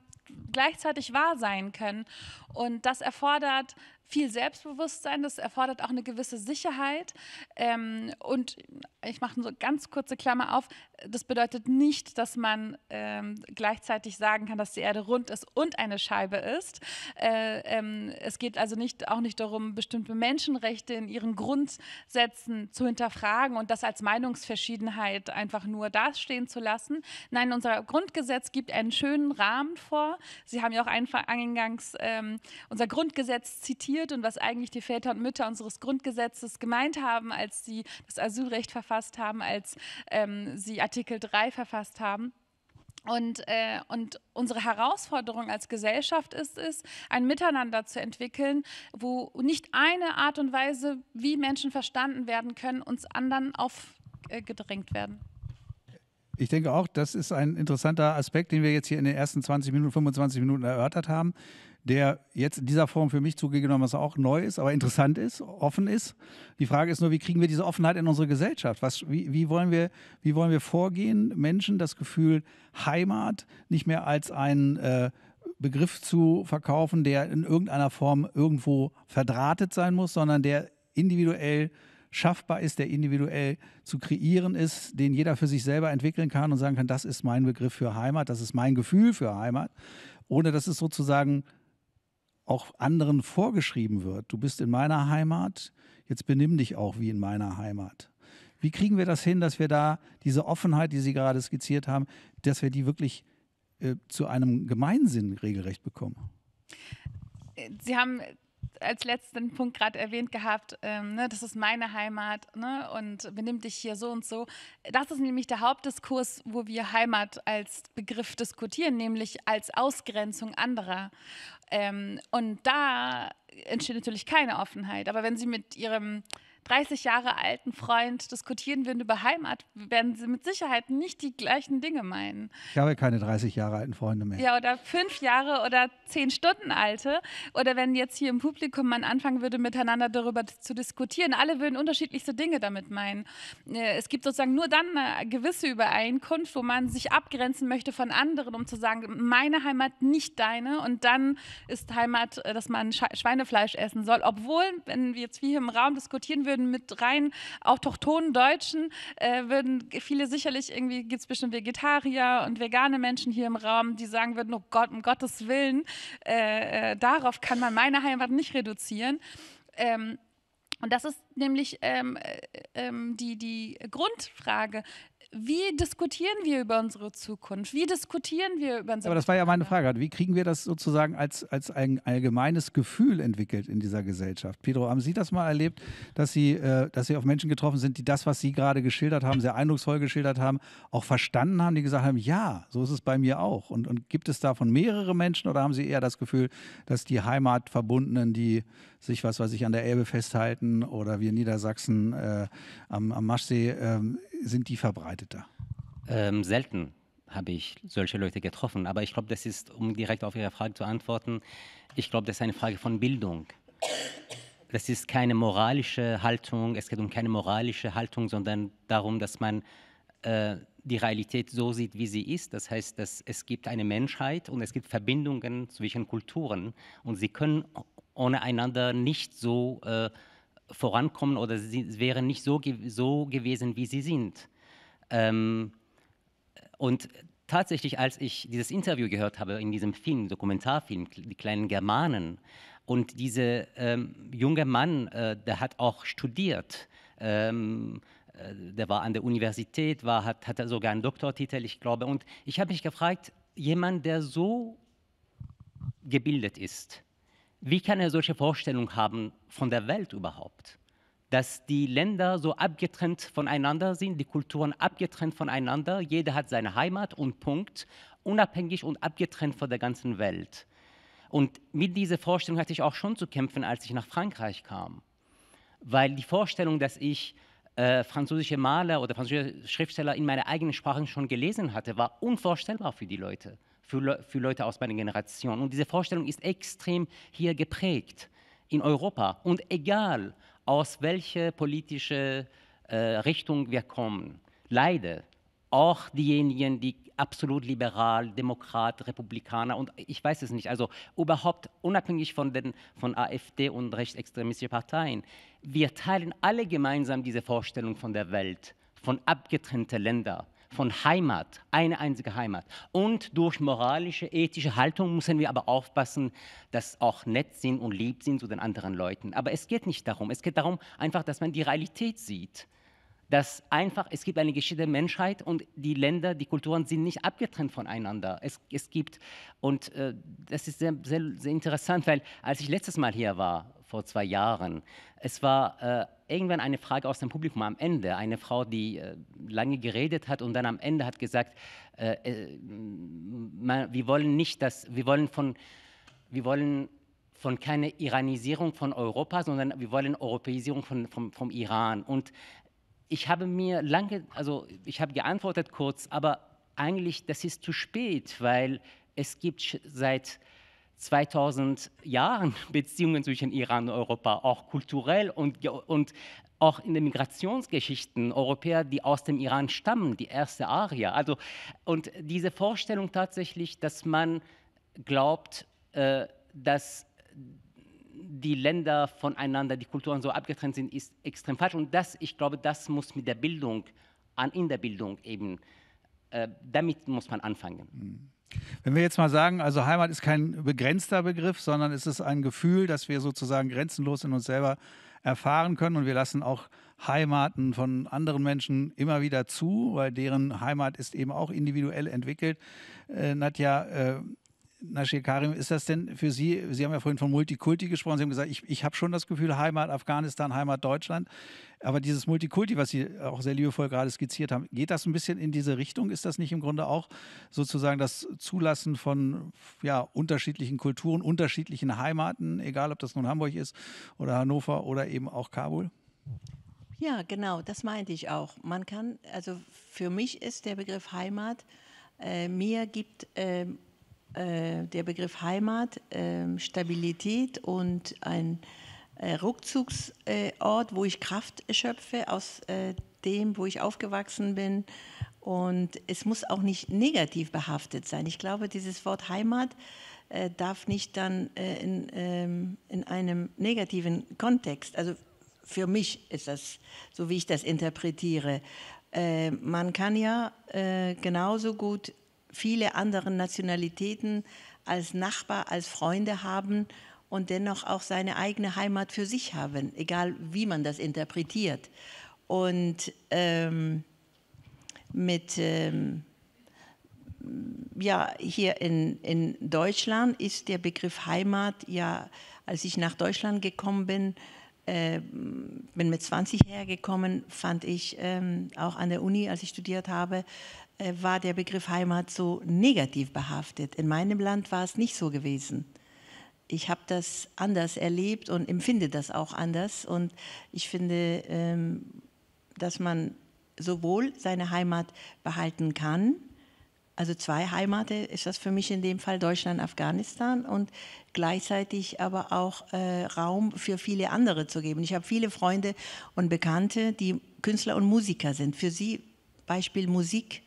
gleichzeitig wahr sein können. Und das erfordert viel Selbstbewusstsein, das erfordert auch eine gewisse Sicherheit. Ähm, und ich mache so ganz kurze Klammer auf, das bedeutet nicht, dass man ähm, gleichzeitig sagen kann, dass die Erde rund ist und eine Scheibe ist. Äh, ähm, es geht also nicht, auch nicht darum, bestimmte Menschenrechte in ihren Grundsätzen zu hinterfragen und das als Meinungsverschiedenheit einfach nur dastehen zu lassen. Nein, unser Grundgesetz gibt einen schönen Rahmen vor. Sie haben ja auch eingangs ähm, unser Grundgesetz zitiert passiert und was eigentlich die Väter und Mütter unseres Grundgesetzes gemeint haben, als sie das Asylrecht verfasst haben, als ähm, sie Artikel 3 verfasst haben. Und, äh, und, unsere Herausforderung als Gesellschaft ist es, ein Miteinander zu entwickeln, wo nicht eine Art und Weise, wie Menschen verstanden werden können, uns anderen aufgedrängt werden. Ich denke auch, das ist ein interessanter Aspekt, den wir jetzt hier in den ersten 20 Minuten, 25 Minuten erörtert haben der jetzt in dieser Form für mich was auch neu ist, aber interessant ist, offen ist. Die Frage ist nur, wie kriegen wir diese Offenheit in unsere Gesellschaft? Was, wie, wie, wollen wir, wie wollen wir vorgehen, Menschen das Gefühl Heimat nicht mehr als einen äh, Begriff zu verkaufen, der in irgendeiner Form irgendwo verdrahtet sein muss, sondern der individuell schaffbar ist, der individuell zu kreieren ist, den jeder für sich selber entwickeln kann und sagen kann, das ist mein Begriff für Heimat, das ist mein Gefühl für Heimat, ohne dass es sozusagen auch anderen vorgeschrieben wird. Du bist in meiner Heimat, jetzt benimm dich auch wie in meiner Heimat. Wie kriegen wir das hin, dass wir da diese Offenheit, die Sie gerade skizziert haben, dass wir die wirklich äh, zu einem Gemeinsinn regelrecht bekommen? Äh, Sie haben als letzten Punkt gerade erwähnt gehabt, ähm, ne, das ist meine Heimat ne, und benimm dich hier so und so. Das ist nämlich der Hauptdiskurs, wo wir Heimat als Begriff diskutieren, nämlich als Ausgrenzung anderer. Ähm, und da entsteht natürlich keine Offenheit. Aber wenn Sie mit Ihrem 30 Jahre alten Freund diskutieren würden über Heimat, werden sie mit Sicherheit nicht die gleichen Dinge meinen. Ich habe keine 30 Jahre alten Freunde mehr. Ja, oder fünf Jahre oder zehn Stunden alte. Oder wenn jetzt hier im Publikum man anfangen würde, miteinander darüber zu diskutieren. Alle würden unterschiedlichste Dinge damit meinen. Äh, es gibt sozusagen nur dann eine gewisse Übereinkunft, wo man sich abgrenzen möchte von anderen, um zu sagen, meine Heimat, nicht deine. Und dann ist Heimat, äh, dass man Schweinefleisch essen soll. Obwohl, wenn wir jetzt wie hier im Raum diskutieren würden, würden mit rein autochthonen Deutschen, äh, würden viele sicherlich irgendwie, gibt es bestimmt Vegetarier und vegane Menschen hier im Raum, die sagen würden, oh Gott, um Gottes Willen, äh, äh, darauf kann man meine Heimat nicht reduzieren. Ähm, und das ist nämlich ähm, äh, ähm, die, die Grundfrage wie diskutieren wir über unsere Zukunft? Wie diskutieren wir über unsere Aber das war ja meine Frage. Wie kriegen wir das sozusagen als, als ein allgemeines Gefühl entwickelt in dieser Gesellschaft? Pedro, haben Sie das mal erlebt, dass Sie, äh, dass Sie auf Menschen getroffen sind, die das, was Sie gerade geschildert haben, sehr eindrucksvoll geschildert haben, auch verstanden haben, die gesagt haben, ja, so ist es bei mir auch? Und, und gibt es davon mehrere Menschen oder haben Sie eher das Gefühl, dass die Heimatverbundenen, die sich, was weiß ich, an der Elbe festhalten oder wir in Niedersachsen äh, am, am Maschsee, äh, sind die verbreiteter? Ähm, selten habe ich solche Leute getroffen. Aber ich glaube, das ist, um direkt auf Ihre Frage zu antworten, ich glaube, das ist eine Frage von Bildung. Das ist keine moralische Haltung, es geht um keine moralische Haltung, sondern darum, dass man äh, die Realität so sieht, wie sie ist. Das heißt, dass es gibt eine Menschheit und es gibt Verbindungen zwischen Kulturen und sie können ohne einander nicht so äh, vorankommen oder sie wären nicht so, so gewesen, wie sie sind. Ähm, und tatsächlich, als ich dieses Interview gehört habe in diesem Film, Dokumentarfilm, Die kleinen Germanen, und dieser ähm, junge Mann, äh, der hat auch studiert, ähm, äh, der war an der Universität, war, hat, hatte sogar einen Doktortitel, ich glaube. Und ich habe mich gefragt, jemand, der so gebildet ist, wie kann er solche Vorstellungen haben von der Welt überhaupt? Dass die Länder so abgetrennt voneinander sind, die Kulturen abgetrennt voneinander, jeder hat seine Heimat und Punkt, unabhängig und abgetrennt von der ganzen Welt. Und mit dieser Vorstellung hatte ich auch schon zu kämpfen, als ich nach Frankreich kam. Weil die Vorstellung, dass ich äh, französische Maler oder französische Schriftsteller in meiner eigenen Sprache schon gelesen hatte, war unvorstellbar für die Leute für, Le für Leute aus meiner Generation. Und diese Vorstellung ist extrem hier geprägt in Europa. Und egal, aus welcher politischen äh, Richtung wir kommen, leider auch diejenigen, die absolut liberal, Demokrat, Republikaner und ich weiß es nicht, also überhaupt unabhängig von, den, von AfD und rechtsextremistischen Parteien, wir teilen alle gemeinsam diese Vorstellung von der Welt, von abgetrennten Ländern von Heimat, eine einzige Heimat. Und durch moralische, ethische Haltung müssen wir aber aufpassen, dass auch nett sind und lieb sind zu den anderen Leuten. Aber es geht nicht darum. Es geht darum, einfach, dass man die Realität sieht. Dass einfach, es gibt eine Geschichte der Menschheit und die Länder, die Kulturen sind nicht abgetrennt voneinander. Es, es gibt, und äh, das ist sehr, sehr, sehr interessant, weil als ich letztes Mal hier war, vor zwei Jahren. Es war äh, irgendwann eine Frage aus dem Publikum am Ende. Eine Frau, die äh, lange geredet hat und dann am Ende hat gesagt, äh, äh, man, wir wollen nicht, dass wir wollen von wir wollen von keine Iranisierung von Europa, sondern wir wollen Europäisierung von, vom, vom Iran. Und ich habe mir lange, also ich habe geantwortet kurz, aber eigentlich das ist zu spät, weil es gibt seit 2000 Jahren Beziehungen zwischen Iran und Europa, auch kulturell und, und auch in den Migrationsgeschichten Europäer, die aus dem Iran stammen, die erste Aria. Also, und diese Vorstellung tatsächlich, dass man glaubt, äh, dass die Länder voneinander, die Kulturen so abgetrennt sind, ist extrem falsch. Und das, ich glaube, das muss mit der Bildung, an in der Bildung eben, äh, damit muss man anfangen. Mhm. Wenn wir jetzt mal sagen, also Heimat ist kein begrenzter Begriff, sondern es ist ein Gefühl, dass wir sozusagen grenzenlos in uns selber erfahren können und wir lassen auch Heimaten von anderen Menschen immer wieder zu, weil deren Heimat ist eben auch individuell entwickelt. Äh, Nadja, äh, Nashir Karim, ist das denn für Sie, Sie haben ja vorhin von Multikulti gesprochen, Sie haben gesagt, ich, ich habe schon das Gefühl, Heimat Afghanistan, Heimat Deutschland, aber dieses Multikulti, was Sie auch sehr liebevoll gerade skizziert haben, geht das ein bisschen in diese Richtung? Ist das nicht im Grunde auch sozusagen das Zulassen von ja, unterschiedlichen Kulturen, unterschiedlichen Heimaten, egal ob das nun Hamburg ist oder Hannover oder eben auch Kabul? Ja, genau, das meinte ich auch. Man kann, also für mich ist der Begriff Heimat, äh, mir gibt äh, äh, der Begriff Heimat, äh, Stabilität und ein äh, Rückzugsort, wo ich Kraft schöpfe aus äh, dem, wo ich aufgewachsen bin. Und es muss auch nicht negativ behaftet sein. Ich glaube, dieses Wort Heimat darf nicht dann in, ähm, in einem negativen Kontext, also für mich ist das, so wie ich das interpretiere. Äh, man kann ja äh, genauso gut viele andere Nationalitäten als Nachbar, als Freunde haben und dennoch auch seine eigene Heimat für sich haben, egal wie man das interpretiert. Und ähm, mit, ähm, ja, hier in, in Deutschland ist der Begriff Heimat, ja, als ich nach Deutschland gekommen bin, äh, bin mit 20 hergekommen, fand ich ähm, auch an der Uni, als ich studiert habe, äh, war der Begriff Heimat so negativ behaftet. In meinem Land war es nicht so gewesen. Ich habe das anders erlebt und empfinde das auch anders. Und ich finde, ähm, dass man sowohl seine Heimat behalten kann, also zwei Heimate ist das für mich in dem Fall Deutschland, Afghanistan und gleichzeitig aber auch äh, Raum für viele andere zu geben. Ich habe viele Freunde und Bekannte, die Künstler und Musiker sind. Für sie Beispiel Musik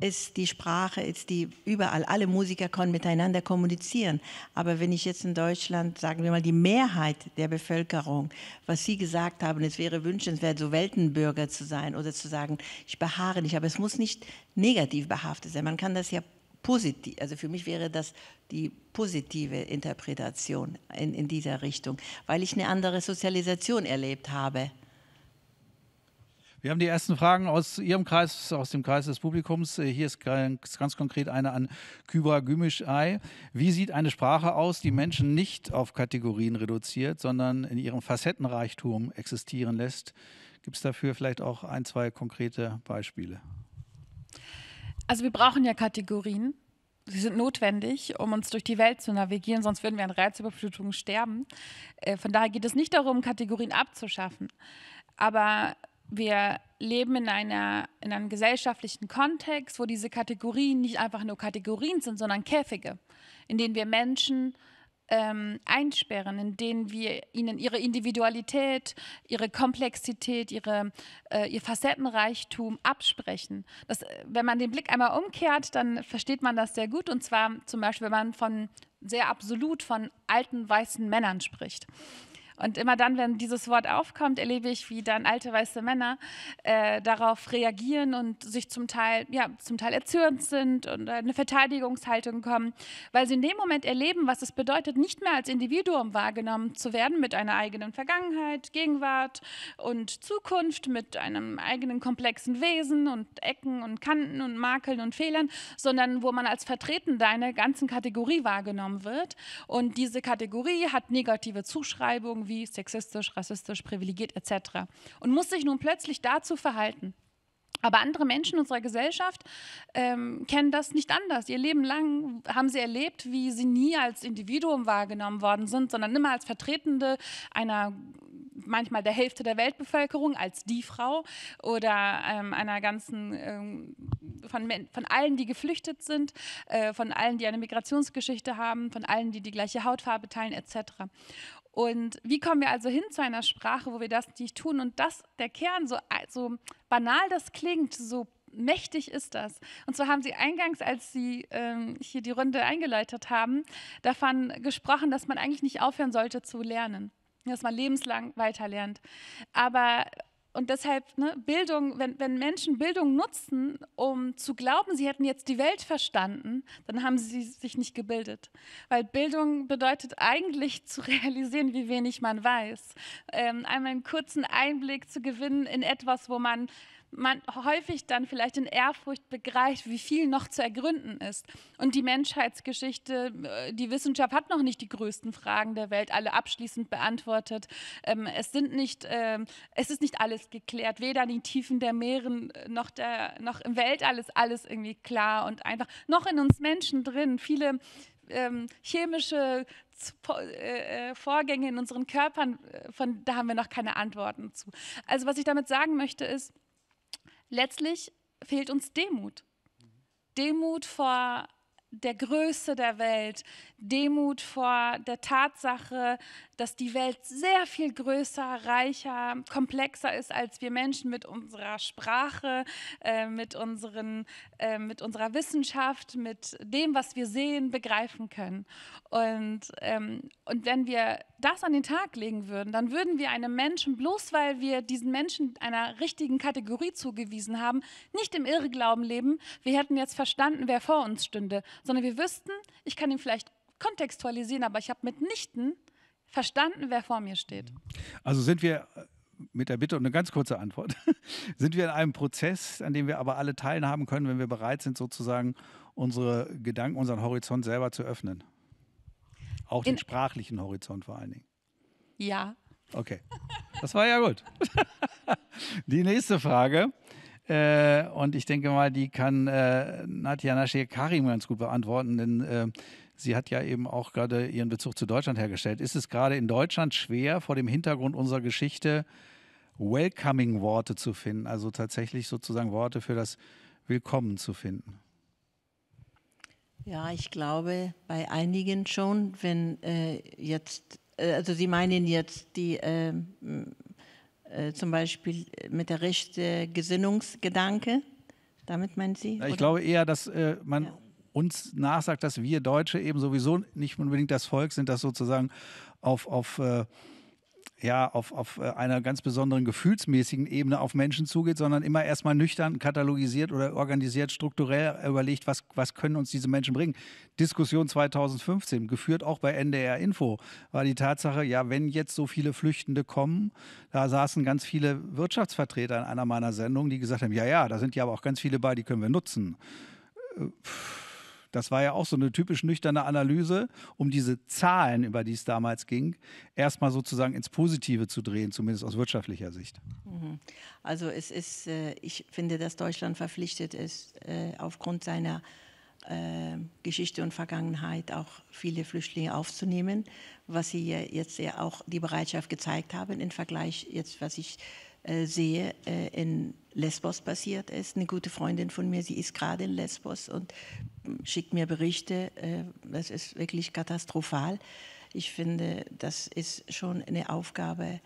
ist die Sprache, ist die überall, alle Musiker können miteinander kommunizieren. Aber wenn ich jetzt in Deutschland, sagen wir mal, die Mehrheit der Bevölkerung, was Sie gesagt haben, es wäre wünschenswert, so Weltenbürger zu sein oder zu sagen, ich beharre nicht, aber es muss nicht negativ behaftet sein. Man kann das ja positiv, also für mich wäre das die positive Interpretation in, in dieser Richtung, weil ich eine andere Sozialisation erlebt habe. Wir haben die ersten Fragen aus Ihrem Kreis, aus dem Kreis des Publikums. Äh, hier ist ganz, ganz konkret eine an Kybra Gümisch Ei. Wie sieht eine Sprache aus, die Menschen nicht auf Kategorien reduziert, sondern in ihrem Facettenreichtum existieren lässt? Gibt es dafür vielleicht auch ein, zwei konkrete Beispiele? Also wir brauchen ja Kategorien. Sie sind notwendig, um uns durch die Welt zu navigieren, sonst würden wir an Reizüberflutungen sterben. Äh, von daher geht es nicht darum, Kategorien abzuschaffen. Aber wir leben in, einer, in einem gesellschaftlichen Kontext, wo diese Kategorien nicht einfach nur Kategorien sind, sondern Käfige, in denen wir Menschen ähm, einsperren, in denen wir ihnen ihre Individualität, ihre Komplexität, ihre, äh, ihr Facettenreichtum absprechen. Das, wenn man den Blick einmal umkehrt, dann versteht man das sehr gut. Und zwar zum Beispiel, wenn man von sehr absolut von alten weißen Männern spricht. Und immer dann, wenn dieses Wort aufkommt, erlebe ich, wie dann alte weiße Männer äh, darauf reagieren und sich zum Teil, ja, zum Teil erzürnt sind und eine Verteidigungshaltung kommen, weil sie in dem Moment erleben, was es bedeutet, nicht mehr als Individuum wahrgenommen zu werden mit einer eigenen Vergangenheit, Gegenwart und Zukunft, mit einem eigenen komplexen Wesen und Ecken und Kanten und Makeln und Fehlern, sondern wo man als Vertretender einer ganzen Kategorie wahrgenommen wird. Und diese Kategorie hat negative Zuschreibungen wie sexistisch, rassistisch, privilegiert etc. und muss sich nun plötzlich dazu verhalten. Aber andere Menschen unserer Gesellschaft ähm, kennen das nicht anders. Ihr Leben lang haben sie erlebt, wie sie nie als Individuum wahrgenommen worden sind, sondern immer als Vertretende einer manchmal der Hälfte der Weltbevölkerung als die Frau oder ähm, einer ganzen, ähm, von, von allen, die geflüchtet sind, äh, von allen, die eine Migrationsgeschichte haben, von allen, die die gleiche Hautfarbe teilen, etc. Und wie kommen wir also hin zu einer Sprache, wo wir das nicht tun? Und das, der Kern, so, so banal das klingt, so mächtig ist das. Und zwar haben Sie eingangs, als Sie ähm, hier die Runde eingeleitet haben, davon gesprochen, dass man eigentlich nicht aufhören sollte zu lernen dass man lebenslang weiterlernt. Aber und deshalb, ne, Bildung, wenn, wenn Menschen Bildung nutzen, um zu glauben, sie hätten jetzt die Welt verstanden, dann haben sie sich nicht gebildet. Weil Bildung bedeutet eigentlich zu realisieren, wie wenig man weiß. Ähm, einmal einen kurzen Einblick zu gewinnen in etwas, wo man man häufig dann vielleicht in Ehrfurcht begreift, wie viel noch zu ergründen ist. Und die Menschheitsgeschichte, äh, die Wissenschaft hat noch nicht die größten Fragen der Welt alle abschließend beantwortet. Ähm, es, sind nicht, ähm, es ist nicht alles geklärt, weder in den Tiefen der Meeren äh, noch, der, noch im Weltall ist alles irgendwie klar und einfach. Noch in uns Menschen drin, viele ähm, chemische äh, Vorgänge in unseren Körpern, von da haben wir noch keine Antworten zu. Also was ich damit sagen möchte ist, letztlich fehlt uns Demut. Demut vor der Größe der Welt, Demut vor der Tatsache, dass die Welt sehr viel größer, reicher, komplexer ist, als wir Menschen mit unserer Sprache, äh, mit, unseren, äh, mit unserer Wissenschaft, mit dem, was wir sehen, begreifen können. Und, ähm, und wenn wir das an den Tag legen würden, dann würden wir einem Menschen, bloß weil wir diesen Menschen einer richtigen Kategorie zugewiesen haben, nicht im Irrglauben leben, wir hätten jetzt verstanden, wer vor uns stünde, sondern wir wüssten, ich kann ihn vielleicht kontextualisieren, aber ich habe mitnichten verstanden, wer vor mir steht. Also sind wir äh, mit der Bitte um eine ganz kurze Antwort. sind wir in einem Prozess, an dem wir aber alle teilhaben können, wenn wir bereit sind, sozusagen unsere Gedanken, unseren Horizont selber zu öffnen? Auch den sprachlichen Horizont vor allen Dingen. Ja. Okay. Das war ja gut. die nächste Frage. Äh, und ich denke mal, die kann äh, Natjana Shekarim ganz gut beantworten, denn äh, sie hat ja eben auch gerade ihren Bezug zu Deutschland hergestellt. Ist es gerade in Deutschland schwer, vor dem Hintergrund unserer Geschichte Welcoming-Worte zu finden, also tatsächlich sozusagen Worte für das Willkommen zu finden? Ja, ich glaube bei einigen schon, wenn äh, jetzt, äh, also Sie meinen jetzt die ähm, äh, zum Beispiel mit der rechten Gesinnungsgedanke, damit meinen Sie? Na, ich glaube eher, dass äh, man ja. uns nachsagt, dass wir Deutsche eben sowieso nicht unbedingt das Volk sind, das sozusagen auf, auf äh, ja auf, auf äh, einer ganz besonderen gefühlsmäßigen Ebene auf Menschen zugeht, sondern immer erstmal nüchtern katalogisiert oder organisiert, strukturell überlegt, was, was können uns diese Menschen bringen. Diskussion 2015, geführt auch bei NDR Info, war die Tatsache, ja, wenn jetzt so viele Flüchtende kommen, da saßen ganz viele Wirtschaftsvertreter in einer meiner Sendungen, die gesagt haben, ja, ja, da sind ja aber auch ganz viele bei, die können wir nutzen. Äh, pff das war ja auch so eine typisch nüchterne Analyse, um diese Zahlen, über die es damals ging, erstmal sozusagen ins Positive zu drehen, zumindest aus wirtschaftlicher Sicht. Mhm. Also es ist, äh, ich finde, dass Deutschland verpflichtet ist, äh, aufgrund seiner äh, Geschichte und Vergangenheit auch viele Flüchtlinge aufzunehmen, was sie jetzt ja auch die Bereitschaft gezeigt haben im Vergleich jetzt, was ich äh, sehe, äh, in Lesbos passiert ist. Eine gute Freundin von mir, sie ist gerade in Lesbos und mm, schickt mir Berichte. Äh, das ist wirklich katastrophal. Ich finde, das ist schon eine Aufgabe.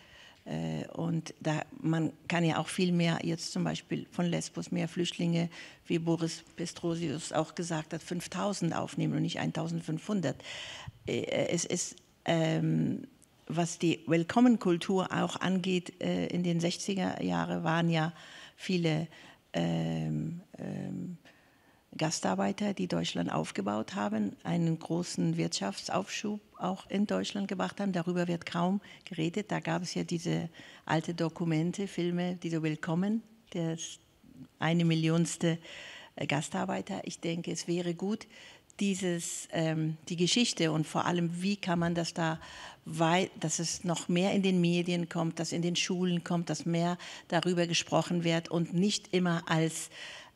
Äh, und da, man kann ja auch viel mehr jetzt zum Beispiel von Lesbos mehr Flüchtlinge, wie Boris Pestrosius auch gesagt hat, 5000 aufnehmen und nicht 1500. Äh, es ist ähm, was die Willkommenkultur auch angeht, äh, in den 60er Jahren waren ja viele ähm, ähm, Gastarbeiter, die Deutschland aufgebaut haben, einen großen Wirtschaftsaufschub auch in Deutschland gebracht haben. Darüber wird kaum geredet. Da gab es ja diese alte Dokumente, Filme, diese Willkommen, der eine Millionste äh, Gastarbeiter. Ich denke, es wäre gut, dieses, ähm, die Geschichte und vor allem, wie kann man das da, weit, dass es noch mehr in den Medien kommt, dass in den Schulen kommt, dass mehr darüber gesprochen wird und nicht immer als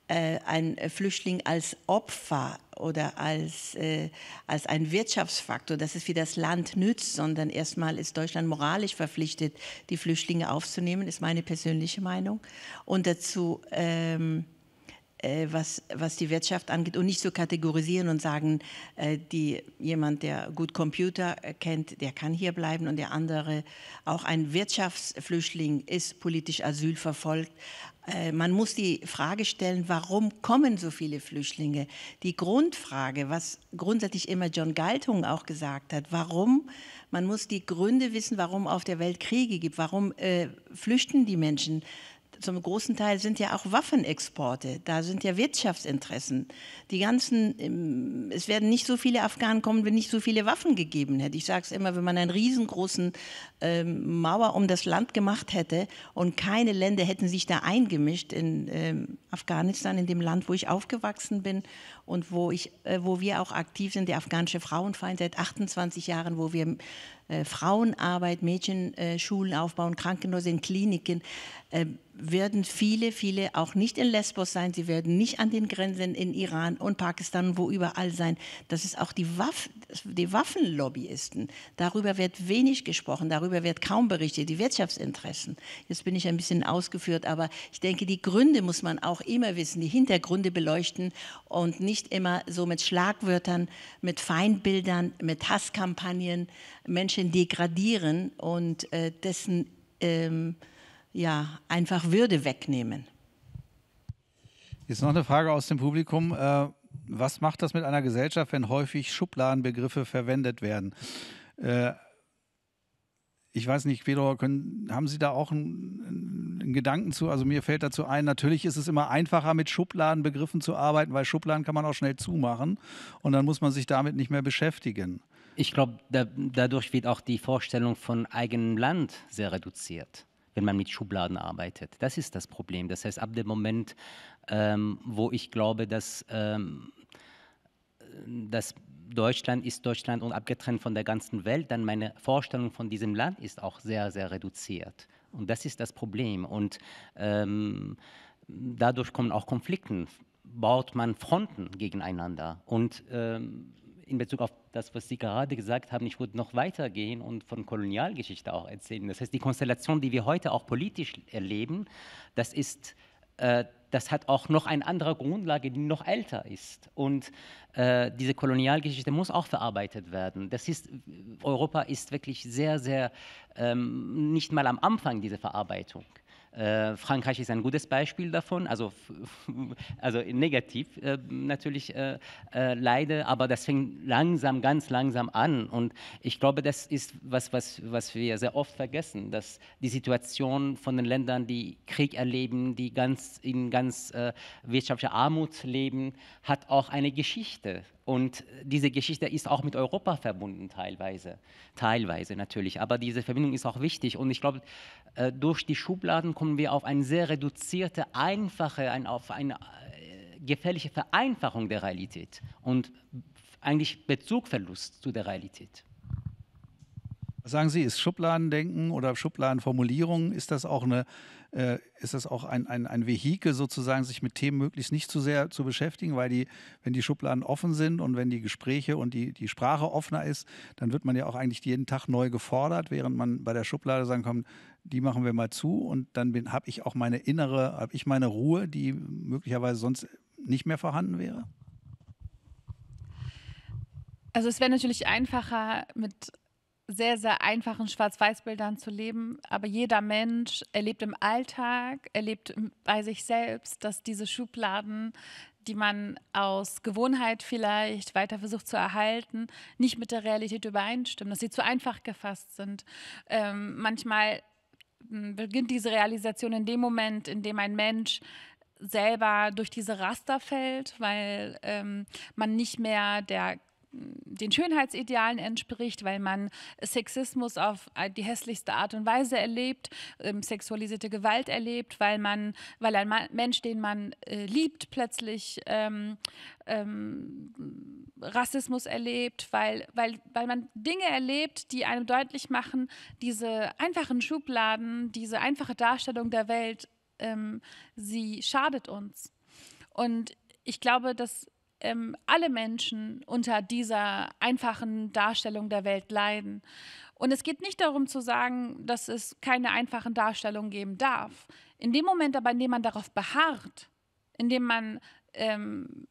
äh, ein Flüchtling als Opfer oder als, äh, als ein Wirtschaftsfaktor, dass es für das Land nützt, sondern erstmal ist Deutschland moralisch verpflichtet, die Flüchtlinge aufzunehmen, ist meine persönliche Meinung. Und dazu ähm, äh, was, was die Wirtschaft angeht und nicht zu so kategorisieren und sagen, äh, die, jemand, der gut Computer äh, kennt, der kann hier bleiben und der andere, auch ein Wirtschaftsflüchtling ist politisch Asyl verfolgt. Man muss die Frage stellen, warum kommen so viele Flüchtlinge? Die Grundfrage, was grundsätzlich immer John Galtung auch gesagt hat, warum, man muss die Gründe wissen, warum auf der Welt Kriege gibt, warum äh, flüchten die Menschen zum großen Teil sind ja auch Waffenexporte, da sind ja Wirtschaftsinteressen. Die ganzen, ähm, es werden nicht so viele Afghanen kommen, wenn nicht so viele Waffen gegeben hätte. Ich sage es immer, wenn man einen riesengroßen ähm, Mauer um das Land gemacht hätte und keine Länder hätten sich da eingemischt in ähm, Afghanistan, in dem Land, wo ich aufgewachsen bin und wo, ich, äh, wo wir auch aktiv sind, der afghanische Frauenverein seit 28 Jahren, wo wir äh, Frauenarbeit, Mädchenschulen äh, aufbauen, Krankenhäuser, Kliniken, äh, werden viele, viele auch nicht in Lesbos sein. Sie werden nicht an den Grenzen in Iran und Pakistan, wo überall sein. Das ist auch die, Waff die Waffenlobbyisten. Darüber wird wenig gesprochen. Darüber darüber wird kaum berichtet, die Wirtschaftsinteressen. Jetzt bin ich ein bisschen ausgeführt, aber ich denke, die Gründe muss man auch immer wissen, die Hintergründe beleuchten und nicht immer so mit Schlagwörtern, mit Feindbildern, mit Hasskampagnen Menschen degradieren und äh, dessen ähm, ja, einfach Würde wegnehmen. Jetzt noch eine Frage aus dem Publikum. Äh, was macht das mit einer Gesellschaft, wenn häufig Schubladenbegriffe verwendet werden? Äh, ich weiß nicht, Fedor, können, haben Sie da auch einen, einen, Gedanken zu? Also mir fällt dazu ein, natürlich ist es immer einfacher, mit Schubladenbegriffen zu arbeiten, weil Schubladen kann man auch schnell zumachen und dann muss man sich damit nicht mehr beschäftigen. Ich glaube, da, dadurch wird auch die Vorstellung von eigenem Land sehr reduziert wenn man mit Schubladen arbeitet. Das ist das Problem. Das heißt, ab dem Moment, ähm, wo ich glaube, dass ähm, dass Deutschland ist Deutschland und abgetrennt von der ganzen Welt, dann meine Vorstellung von diesem Land ist auch sehr, sehr reduziert. Und das ist das Problem. Und ähm, dadurch kommen auch Konflikte. Baut man Fronten gegeneinander. Und ähm, in Bezug auf das, was Sie gerade gesagt haben, ich würde noch weitergehen und von Kolonialgeschichte auch erzählen. Das heißt, die Konstellation, die wir heute auch politisch erleben, das ist äh, das hat auch noch eine andere Grundlage, die noch älter ist. Und äh, diese Kolonialgeschichte muss auch verarbeitet werden. Das ist, Europa ist wirklich sehr, sehr ähm, nicht mal am Anfang dieser Verarbeitung. Äh, Frankreich ist ein gutes Beispiel davon, also, also negativ äh, natürlich äh, äh, leider, aber das fängt langsam, ganz langsam an. Und ich glaube, das ist was, was, was wir sehr oft vergessen, dass die Situation von den Ländern, die Krieg erleben, die ganz, in ganz äh, wirtschaftlicher Armut leben, hat auch eine Geschichte. Und diese Geschichte ist auch mit Europa verbunden teilweise, teilweise natürlich. Aber diese Verbindung ist auch wichtig. Und ich glaube, äh, durch die Schubladen kommen wir auf eine sehr reduzierte, einfache, ein, auf eine äh, gefährliche Vereinfachung der Realität und eigentlich Bezugverlust zu der Realität. Was sagen Sie, ist Schubladendenken oder Schubladenformulierung, ist das auch eine äh, ist das auch ein, ein, ein Vehikel sozusagen, sich mit Themen möglichst nicht zu sehr zu beschäftigen, weil die, wenn die Schubladen offen sind und wenn die Gespräche und die, die Sprache offener ist, dann wird man ja auch eigentlich jeden Tag neu gefordert, während man bei der Schublade sagen kann, die machen wir mal zu und dann habe ich auch meine innere, habe ich meine Ruhe, die möglicherweise sonst nicht mehr vorhanden wäre? Also es wäre natürlich einfacher, mit sehr, sehr einfachen Schwarz-Weiß-Bildern zu leben. Aber jeder Mensch erlebt im Alltag, erlebt bei sich selbst, dass diese Schubladen, die man aus Gewohnheit vielleicht weiter versucht zu erhalten, nicht mit der Realität übereinstimmen, dass sie zu einfach gefasst sind. Ähm, manchmal hm, beginnt diese Realisation in dem Moment, in dem ein Mensch selber durch diese Raster fällt, weil ähm, man nicht mehr der den Schönheitsidealen entspricht, weil man Sexismus auf die hässlichste Art und Weise erlebt, ähm, sexualisierte Gewalt erlebt, weil man, weil ein Ma Mensch, den man äh, liebt, plötzlich ähm, ähm, Rassismus erlebt, weil, weil, weil man Dinge erlebt, die einem deutlich machen, diese einfachen Schubladen, diese einfache Darstellung der Welt, ähm, sie schadet uns. Und ich glaube, dass ähm, alle Menschen unter dieser einfachen Darstellung der Welt leiden. Und es geht nicht darum zu sagen, dass es keine einfachen Darstellungen geben darf. In dem Moment aber, in dem man darauf beharrt, in dem man ähm,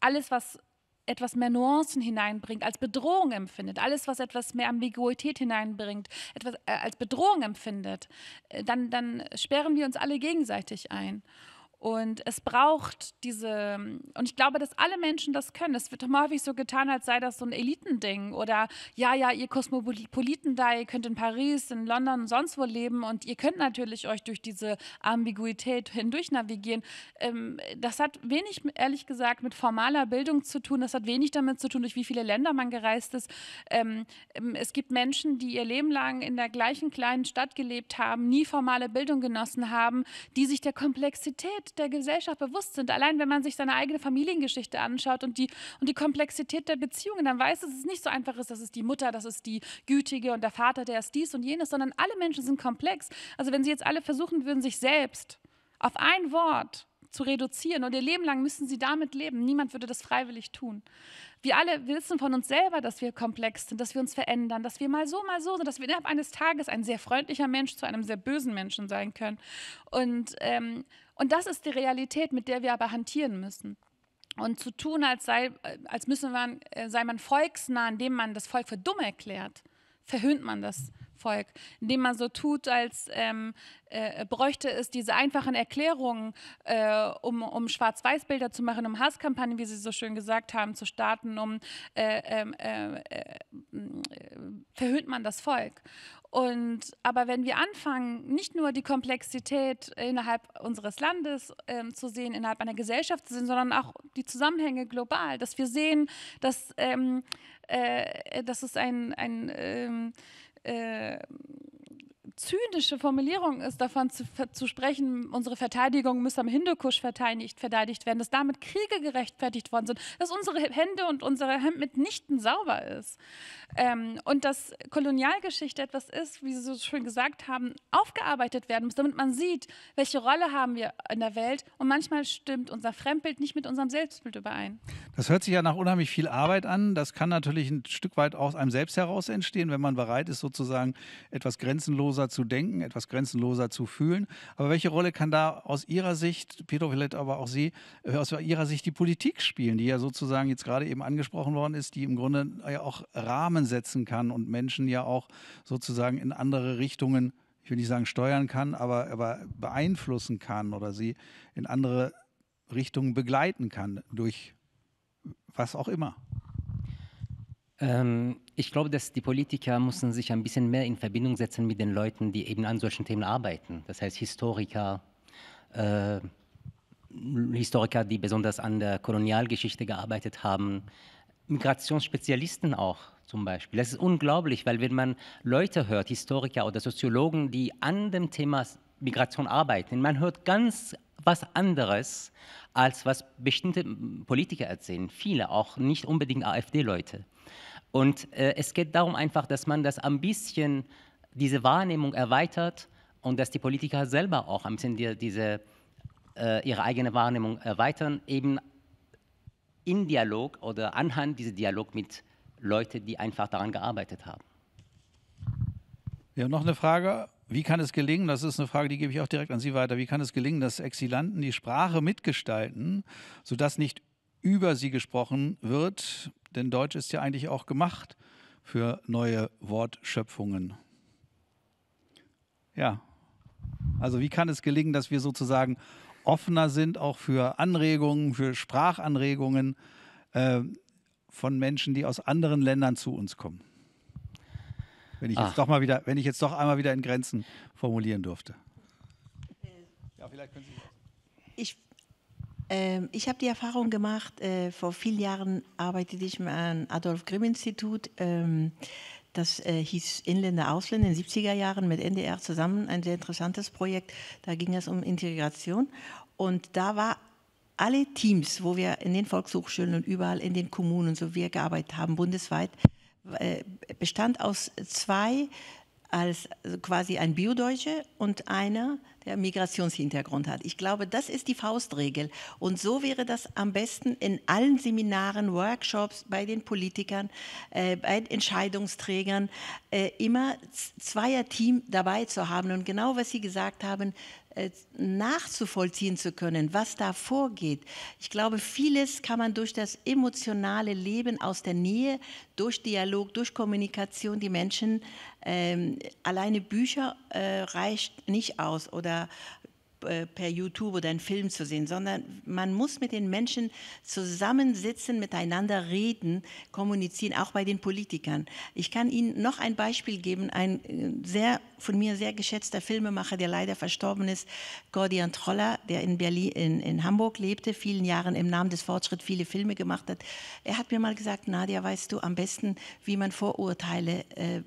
alles, was etwas mehr Nuancen hineinbringt, als Bedrohung empfindet, alles, was etwas mehr Ambiguität hineinbringt, etwas äh, als Bedrohung empfindet, äh, dann, dann sperren wir uns alle gegenseitig ein. Und es braucht diese, und ich glaube, dass alle Menschen das können. Es wird häufig so getan, als sei das so ein Elitending oder ja, ja, ihr Kosmopoliten da, ihr könnt in Paris, in London und sonst wo leben und ihr könnt natürlich euch durch diese Ambiguität hindurch navigieren. Ähm, das hat wenig, ehrlich gesagt, mit formaler Bildung zu tun. Das hat wenig damit zu tun, durch wie viele Länder man gereist ist. Ähm, ähm, es gibt Menschen, die ihr Leben lang in der gleichen kleinen Stadt gelebt haben, nie formale Bildung genossen haben, die sich der Komplexität der Gesellschaft bewusst sind. Allein wenn man sich seine eigene Familiengeschichte anschaut und die, und die Komplexität der Beziehungen, dann weiß, dass es nicht so einfach ist, dass es die Mutter, das ist die Gütige und der Vater, der ist dies und jenes, sondern alle Menschen sind komplex. Also wenn sie jetzt alle versuchen würden, sich selbst auf ein Wort zu reduzieren und ihr Leben lang müssen sie damit leben. Niemand würde das freiwillig tun. Wir alle wissen von uns selber, dass wir komplex sind, dass wir uns verändern, dass wir mal so, mal so sind, dass wir innerhalb eines Tages ein sehr freundlicher Mensch zu einem sehr bösen Menschen sein können. Und ähm, und das ist die Realität, mit der wir aber hantieren müssen. Und zu tun, als, sei, äh, als müsse man, äh, sei man volksnah, indem man das Volk für dumm erklärt, verhöhnt man das Volk, indem man so tut, als ähm, äh, bräuchte es diese einfachen Erklärungen, äh, um, um Schwarz-Weiß-Bilder zu machen, um Hasskampagnen, wie Sie so schön gesagt haben, zu starten, um äh, ähm, äh, äh verhöhnt man das Volk. Und, aber wenn wir anfangen, nicht nur die Komplexität innerhalb unseres Landes ähm, zu sehen, innerhalb einer Gesellschaft zu sehen, sondern auch die Zusammenhänge global, dass wir sehen, dass, ähm, äh, dass es ein, ein ähm, Eh, zynische Formulierung ist, davon zu, zu sprechen, unsere Verteidigung müsse am Hindukusch verteidigt, verteidigt werden, dass damit Kriege gerechtfertigt worden sind, dass unsere Hände und unsere Hand mitnichten sauber ist. Ähm, und dass Kolonialgeschichte etwas ist, wie Sie so schön gesagt haben, aufgearbeitet werden muss, damit man sieht, welche Rolle haben wir in der Welt. Und manchmal stimmt unser Fremdbild nicht mit unserem Selbstbild überein. Das hört sich ja nach unheimlich viel Arbeit an. Das kann natürlich ein Stück weit aus einem selbst heraus entstehen, wenn man bereit ist, sozusagen etwas grenzenloser zu denken, etwas grenzenloser zu fühlen. Aber welche Rolle kann da aus Ihrer Sicht, Peter Villette, aber auch Sie, äh, aus Ihrer Sicht die Politik spielen, die ja sozusagen jetzt gerade eben angesprochen worden ist, die im Grunde ja auch Rahmen setzen kann und Menschen ja auch sozusagen in andere Richtungen, ich will nicht sagen steuern kann, aber, aber beeinflussen kann oder sie in andere Richtungen begleiten kann durch was auch immer? Ähm, ich glaube, dass die Politiker müssen sich ein bisschen mehr in Verbindung setzen mit den Leuten, die eben an solchen Themen arbeiten. Das heißt Historiker, äh, Historiker, die besonders an der Kolonialgeschichte gearbeitet haben, Migrationsspezialisten auch zum Beispiel. Das ist unglaublich, weil wenn man Leute hört, Historiker oder Soziologen, die an dem Thema Migration arbeiten, man hört ganz was anderes, als was bestimmte Politiker erzählen. Viele, auch nicht unbedingt AfD-Leute. Und äh, es geht darum einfach, dass man das ein bisschen, diese Wahrnehmung erweitert und dass die Politiker selber auch ein bisschen die, diese, äh, ihre eigene Wahrnehmung erweitern, eben in Dialog oder anhand dieses Dialog mit Leuten, die einfach daran gearbeitet haben. Wir haben noch eine Frage. Wie kann es gelingen, das ist eine Frage, die gebe ich auch direkt an Sie weiter, wie kann es gelingen, dass Exilanten die Sprache mitgestalten, sodass nicht über sie gesprochen wird, denn Deutsch ist ja eigentlich auch gemacht für neue Wortschöpfungen. Ja, also wie kann es gelingen, dass wir sozusagen offener sind auch für Anregungen, für Sprachanregungen äh, von Menschen, die aus anderen Ländern zu uns kommen? Wenn ich Ach. jetzt ah. doch mal wieder, wenn ich jetzt doch einmal wieder in Grenzen formulieren dürfte. Äh. Ja, vielleicht können Sie. Ich ähm, ich habe die Erfahrung gemacht, äh, vor vielen Jahren arbeitete ich am Adolf-Grimm-Institut. Ähm, das äh, hieß Inländer, Ausländer in den 70er Jahren mit NDR zusammen. Ein sehr interessantes Projekt. Da ging es um Integration. Und da war alle Teams, wo wir in den Volkshochschulen und überall in den Kommunen, so wie wir gearbeitet haben, bundesweit, äh, bestand aus zwei als also quasi ein Biodeutsche und einer, der Migrationshintergrund hat. Ich glaube, das ist die Faustregel. Und so wäre das am besten in allen Seminaren, Workshops, bei den Politikern, äh, bei Entscheidungsträgern, äh, immer Team dabei zu haben und genau, was Sie gesagt haben, äh, nachzuvollziehen zu können, was da vorgeht. Ich glaube, vieles kann man durch das emotionale Leben aus der Nähe, durch Dialog, durch Kommunikation die Menschen ähm, alleine Bücher äh, reicht nicht aus oder äh, per YouTube oder einen Film zu sehen, sondern man muss mit den Menschen zusammensitzen, miteinander reden, kommunizieren, auch bei den Politikern. Ich kann Ihnen noch ein Beispiel geben, ein äh, sehr von mir sehr geschätzter Filmemacher, der leider verstorben ist, Gordian Troller, der in, Berlin, in, in Hamburg lebte, vielen Jahren im Namen des Fortschritts viele Filme gemacht hat. Er hat mir mal gesagt, Nadia, weißt du am besten, wie man Vorurteile äh,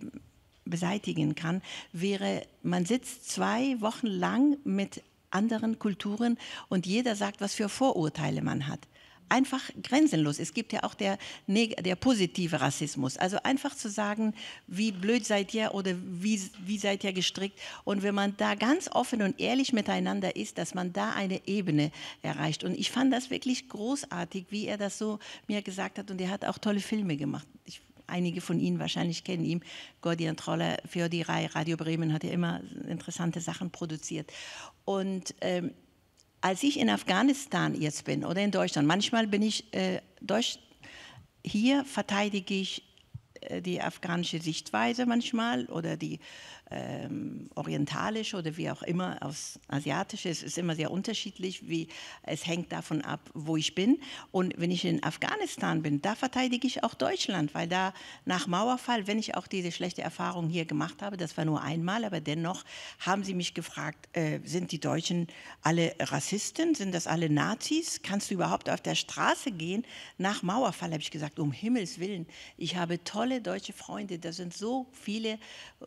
beseitigen kann, wäre, man sitzt zwei Wochen lang mit anderen Kulturen und jeder sagt, was für Vorurteile man hat einfach grenzenlos. Es gibt ja auch der, der positive Rassismus. Also einfach zu sagen, wie blöd seid ihr oder wie, wie seid ihr gestrickt. Und wenn man da ganz offen und ehrlich miteinander ist, dass man da eine Ebene erreicht. Und ich fand das wirklich großartig, wie er das so mir gesagt hat. Und er hat auch tolle Filme gemacht. Ich einige von Ihnen wahrscheinlich kennen ihn, Gordian Troller für die Reihe Radio Bremen hat ja immer interessante Sachen produziert. Und ähm, als ich in Afghanistan jetzt bin oder in Deutschland, manchmal bin ich äh, Deutsch, hier verteidige ich äh, die afghanische Sichtweise manchmal oder die ähm, orientalische oder wie auch immer, aus asiatisch Es ist immer sehr unterschiedlich, wie es hängt davon ab, wo ich bin. Und wenn ich in Afghanistan bin, da verteidige ich auch Deutschland, weil da nach Mauerfall, wenn ich auch diese schlechte Erfahrung hier gemacht habe, das war nur einmal, aber dennoch haben sie mich gefragt, äh, sind die Deutschen alle Rassisten? Sind das alle Nazis? Kannst du überhaupt auf der Straße gehen? Nach Mauerfall habe ich gesagt, um Himmels Willen, ich habe tolle deutsche Freunde, da sind so viele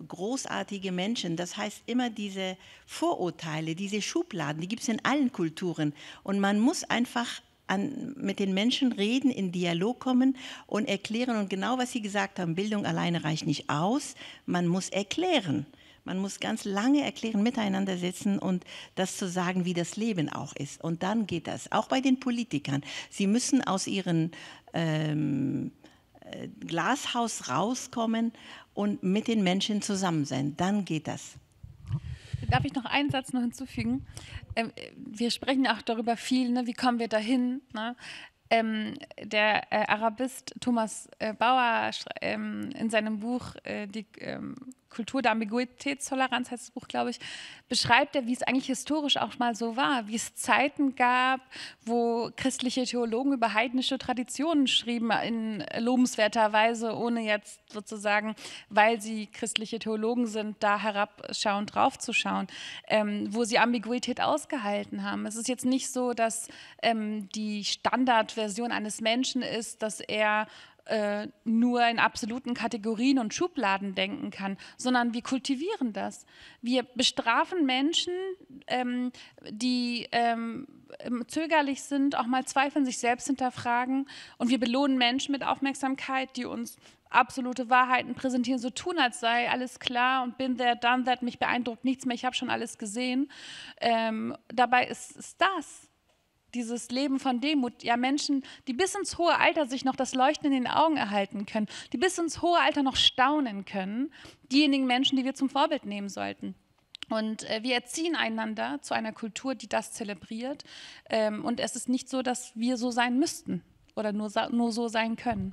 großartige großartige Menschen. Das heißt, immer diese Vorurteile, diese Schubladen, die gibt es in allen Kulturen. Und man muss einfach an, mit den Menschen reden, in Dialog kommen und erklären. Und genau, was Sie gesagt haben, Bildung alleine reicht nicht aus. Man muss erklären. Man muss ganz lange erklären, miteinander sitzen und das zu sagen, wie das Leben auch ist. Und dann geht das. Auch bei den Politikern. Sie müssen aus ihren ähm, äh, Glashaus rauskommen und mit den Menschen zusammen sein. Dann geht das. Darf ich noch einen Satz noch hinzufügen? Ähm, wir sprechen auch darüber viel, ne? wie kommen wir dahin? Ne? Ähm, der äh, Arabist Thomas äh, Bauer ähm, in seinem Buch äh, die, ähm, Kultur der Ambiguitätstoleranz heißt das Buch, glaube ich, beschreibt er, wie es eigentlich historisch auch mal so war, wie es Zeiten gab, wo christliche Theologen über heidnische Traditionen schrieben, in lobenswerter Weise, ohne jetzt sozusagen, weil sie christliche Theologen sind, da herabschauen, draufzuschauen, ähm, wo sie Ambiguität ausgehalten haben. Es ist jetzt nicht so, dass ähm, die Standardversion eines Menschen ist, dass er äh, nur in absoluten Kategorien und Schubladen denken kann, sondern wir kultivieren das. Wir bestrafen Menschen, ähm, die ähm, ähm zögerlich sind, auch mal zweifeln, sich selbst hinterfragen. Und wir belohnen Menschen mit Aufmerksamkeit, die uns absolute Wahrheiten präsentieren, so tun, als sei alles klar und bin there, done that, mich beeindruckt nichts mehr, ich habe schon alles gesehen. Ähm, dabei ist es das dieses Leben von Demut. Ja, Menschen, die bis ins hohe Alter sich noch das Leuchten in den Augen erhalten können, die bis ins hohe Alter noch staunen können, diejenigen Menschen, die wir zum Vorbild nehmen sollten. Und äh, wir erziehen einander zu einer Kultur, die das zelebriert. Ähm, und es ist nicht so, dass wir so sein müssten oder nur, nur so sein können.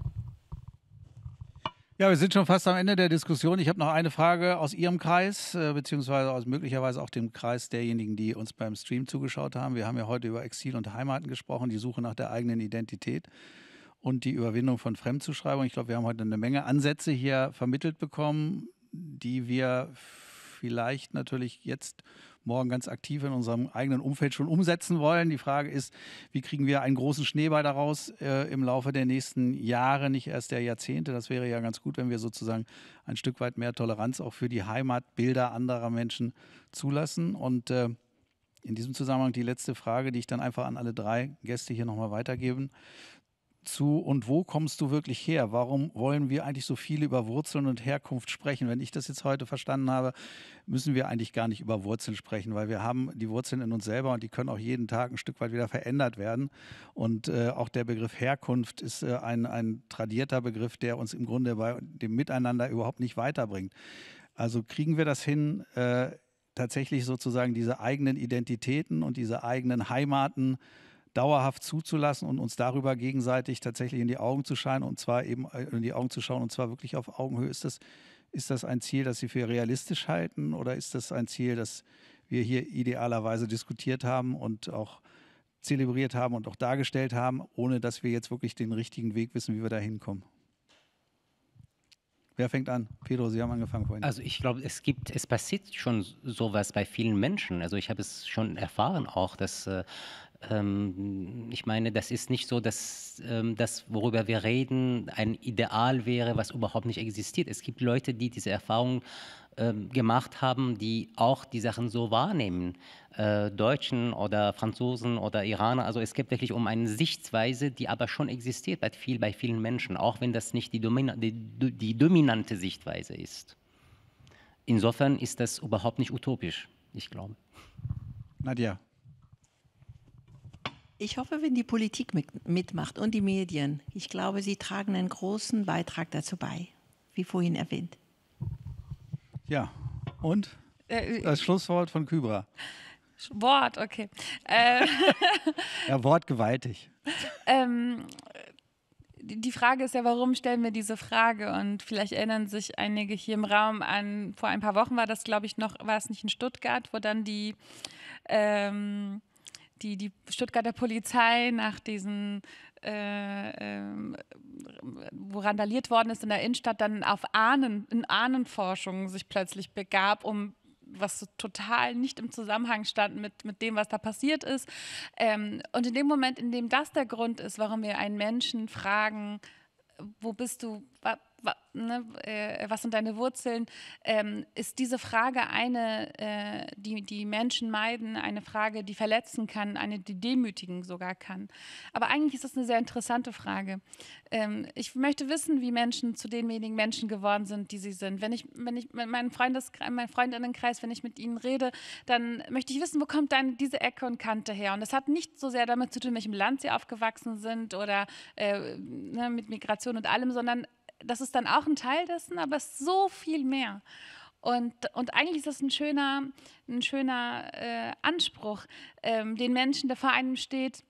Ja, wir sind schon fast am Ende der Diskussion. Ich habe noch eine Frage aus Ihrem Kreis, äh, beziehungsweise aus möglicherweise auch dem Kreis derjenigen, die uns beim Stream zugeschaut haben. Wir haben ja heute über Exil und Heimaten gesprochen, die Suche nach der eigenen Identität und die Überwindung von Fremdzuschreibung. Ich glaube, wir haben heute eine Menge Ansätze hier vermittelt bekommen, die wir vielleicht natürlich jetzt morgen ganz aktiv in unserem eigenen Umfeld schon umsetzen wollen. Die Frage ist, wie kriegen wir einen großen Schneeball daraus äh, im Laufe der nächsten Jahre, nicht erst der Jahrzehnte. Das wäre ja ganz gut, wenn wir sozusagen ein Stück weit mehr Toleranz auch für die Heimatbilder anderer Menschen zulassen. Und äh, in diesem Zusammenhang die letzte Frage, die ich dann einfach an alle drei Gäste hier nochmal weitergeben zu und wo kommst du wirklich her? Warum wollen wir eigentlich so viel über Wurzeln und Herkunft sprechen? Wenn ich das jetzt heute verstanden habe, müssen wir eigentlich gar nicht über Wurzeln sprechen, weil wir haben die Wurzeln in uns selber und die können auch jeden Tag ein Stück weit wieder verändert werden. Und äh, auch der Begriff Herkunft ist äh, ein, ein tradierter Begriff, der uns im Grunde bei dem Miteinander überhaupt nicht weiterbringt. Also kriegen wir das hin, äh, tatsächlich sozusagen diese eigenen Identitäten und diese eigenen Heimaten äh, dauerhaft zuzulassen und uns darüber gegenseitig tatsächlich in die Augen zu scheinen und zwar eben äh, in die Augen zu schauen und zwar wirklich auf Augenhöhe. Ist das, ist das ein Ziel, das Sie für realistisch halten oder ist das ein Ziel, das wir hier idealerweise diskutiert haben und auch zelebriert haben und auch dargestellt haben, ohne dass wir jetzt wirklich den richtigen Weg wissen, wie wir da hinkommen? Wer fängt an? Pedro, Sie haben angefangen vorhin. Also ich glaube, es gibt, es passiert schon sowas bei vielen Menschen. Also ich habe es schon erfahren auch, dass äh, ähm, ich meine, das ist nicht so, dass ähm, das, worüber wir reden, ein Ideal wäre, was überhaupt nicht existiert. Es gibt Leute, die diese Erfahrung ähm, gemacht haben, die auch die Sachen so wahrnehmen. Äh, Deutschen oder Franzosen oder Iraner. Also es geht wirklich um eine Sichtweise, die aber schon existiert bei, viel, bei vielen Menschen, auch wenn das nicht die, Domina die, die dominante Sichtweise ist. Insofern ist das überhaupt nicht utopisch, ich glaube. Nadja, ich hoffe, wenn die Politik mitmacht und die Medien, ich glaube, sie tragen einen großen Beitrag dazu bei, wie vorhin erwähnt. Ja, und äh, äh, das Schlusswort von Kybra. Wort, okay. Äh, ja, wortgewaltig. Ähm, die Frage ist ja, warum stellen wir diese Frage? Und vielleicht erinnern sich einige hier im Raum an, vor ein paar Wochen war das, glaube ich, noch, war es nicht in Stuttgart, wo dann die ähm, die, die Stuttgarter Polizei nach diesen, äh, ähm, wo randaliert worden ist in der Innenstadt, dann auf Ahnen, in Ahnenforschung sich plötzlich begab, um was so total nicht im Zusammenhang stand mit, mit dem, was da passiert ist. Ähm, und in dem Moment, in dem das der Grund ist, warum wir einen Menschen fragen, wo bist du, ne, äh, was sind deine Wurzeln, ähm, ist diese Frage eine, äh, die die Menschen meiden, eine Frage, die verletzen kann, eine, die demütigen sogar kann. Aber eigentlich ist das eine sehr interessante Frage. Ähm, ich möchte wissen, wie Menschen zu denjenigen Menschen geworden sind, die sie sind. Wenn ich, wenn ich mit meinem Freundes, meinem Freundinnenkreis, wenn ich mit ihnen rede, dann möchte ich wissen, wo kommt dann diese Ecke und Kante her? Und das hat nicht so sehr damit zu tun, in welchem Land sie aufgewachsen sind oder äh, ne, mit Migration und allem, sondern das ist dann auch ein Teil dessen, aber es ist so viel mehr. Und, und eigentlich ist das ein schöner, ein schöner äh, Anspruch, ähm, den Menschen, der vor einem steht,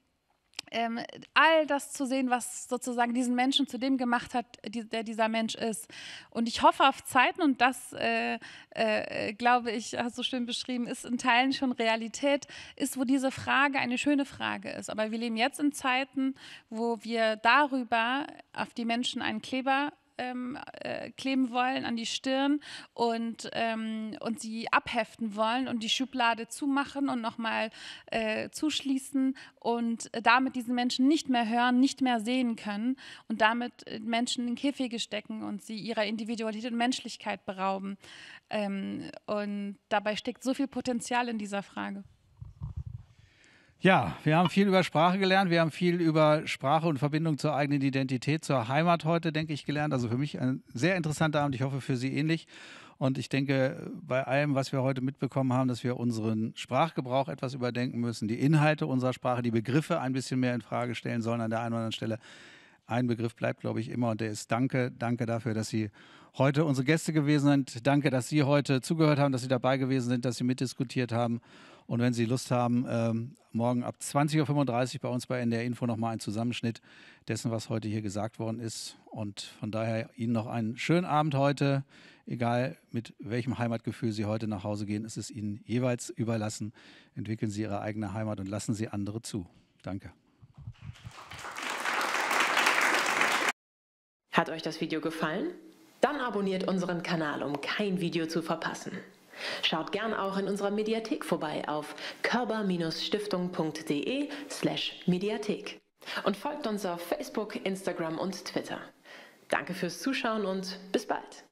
ähm, all das zu sehen, was sozusagen diesen Menschen zu dem gemacht hat, die, der dieser Mensch ist. Und ich hoffe auf Zeiten, und das, äh, äh, glaube ich, hast du schön beschrieben, ist in Teilen schon Realität, ist, wo diese Frage eine schöne Frage ist. Aber wir leben jetzt in Zeiten, wo wir darüber auf die Menschen einen Kleber ähm, äh, kleben wollen an die Stirn und, ähm, und sie abheften wollen und die Schublade zumachen und nochmal äh, zuschließen und damit diese Menschen nicht mehr hören, nicht mehr sehen können und damit äh, Menschen in Käfige stecken und sie ihrer Individualität und Menschlichkeit berauben. Ähm, und dabei steckt so viel Potenzial in dieser Frage. Ja, wir haben viel über Sprache gelernt. Wir haben viel über Sprache und Verbindung zur eigenen Identität, zur Heimat heute, denke ich, gelernt. Also für mich ein sehr interessanter Abend. Ich hoffe, für Sie ähnlich. Und ich denke, bei allem, was wir heute mitbekommen haben, dass wir unseren Sprachgebrauch etwas überdenken müssen, die Inhalte unserer Sprache, die Begriffe ein bisschen mehr in Frage stellen sollen an der einen oder anderen Stelle. Ein Begriff bleibt, glaube ich, immer und der ist Danke. Danke dafür, dass Sie heute unsere Gäste gewesen sind. Danke, dass Sie heute zugehört haben, dass Sie dabei gewesen sind, dass Sie mitdiskutiert haben. Und wenn Sie Lust haben, ähm, morgen ab 20.35 Uhr bei uns bei NDR Info nochmal ein Zusammenschnitt dessen, was heute hier gesagt worden ist. Und von daher Ihnen noch einen schönen Abend heute. Egal mit welchem Heimatgefühl Sie heute nach Hause gehen, ist es Ihnen jeweils überlassen. Entwickeln Sie Ihre eigene Heimat und lassen Sie andere zu. Danke. Hat euch das Video gefallen? Dann abonniert unseren Kanal, um kein Video zu verpassen. Schaut gern auch in unserer Mediathek vorbei auf körper-stiftung.de slash Mediathek und folgt uns auf Facebook, Instagram und Twitter. Danke fürs Zuschauen und bis bald.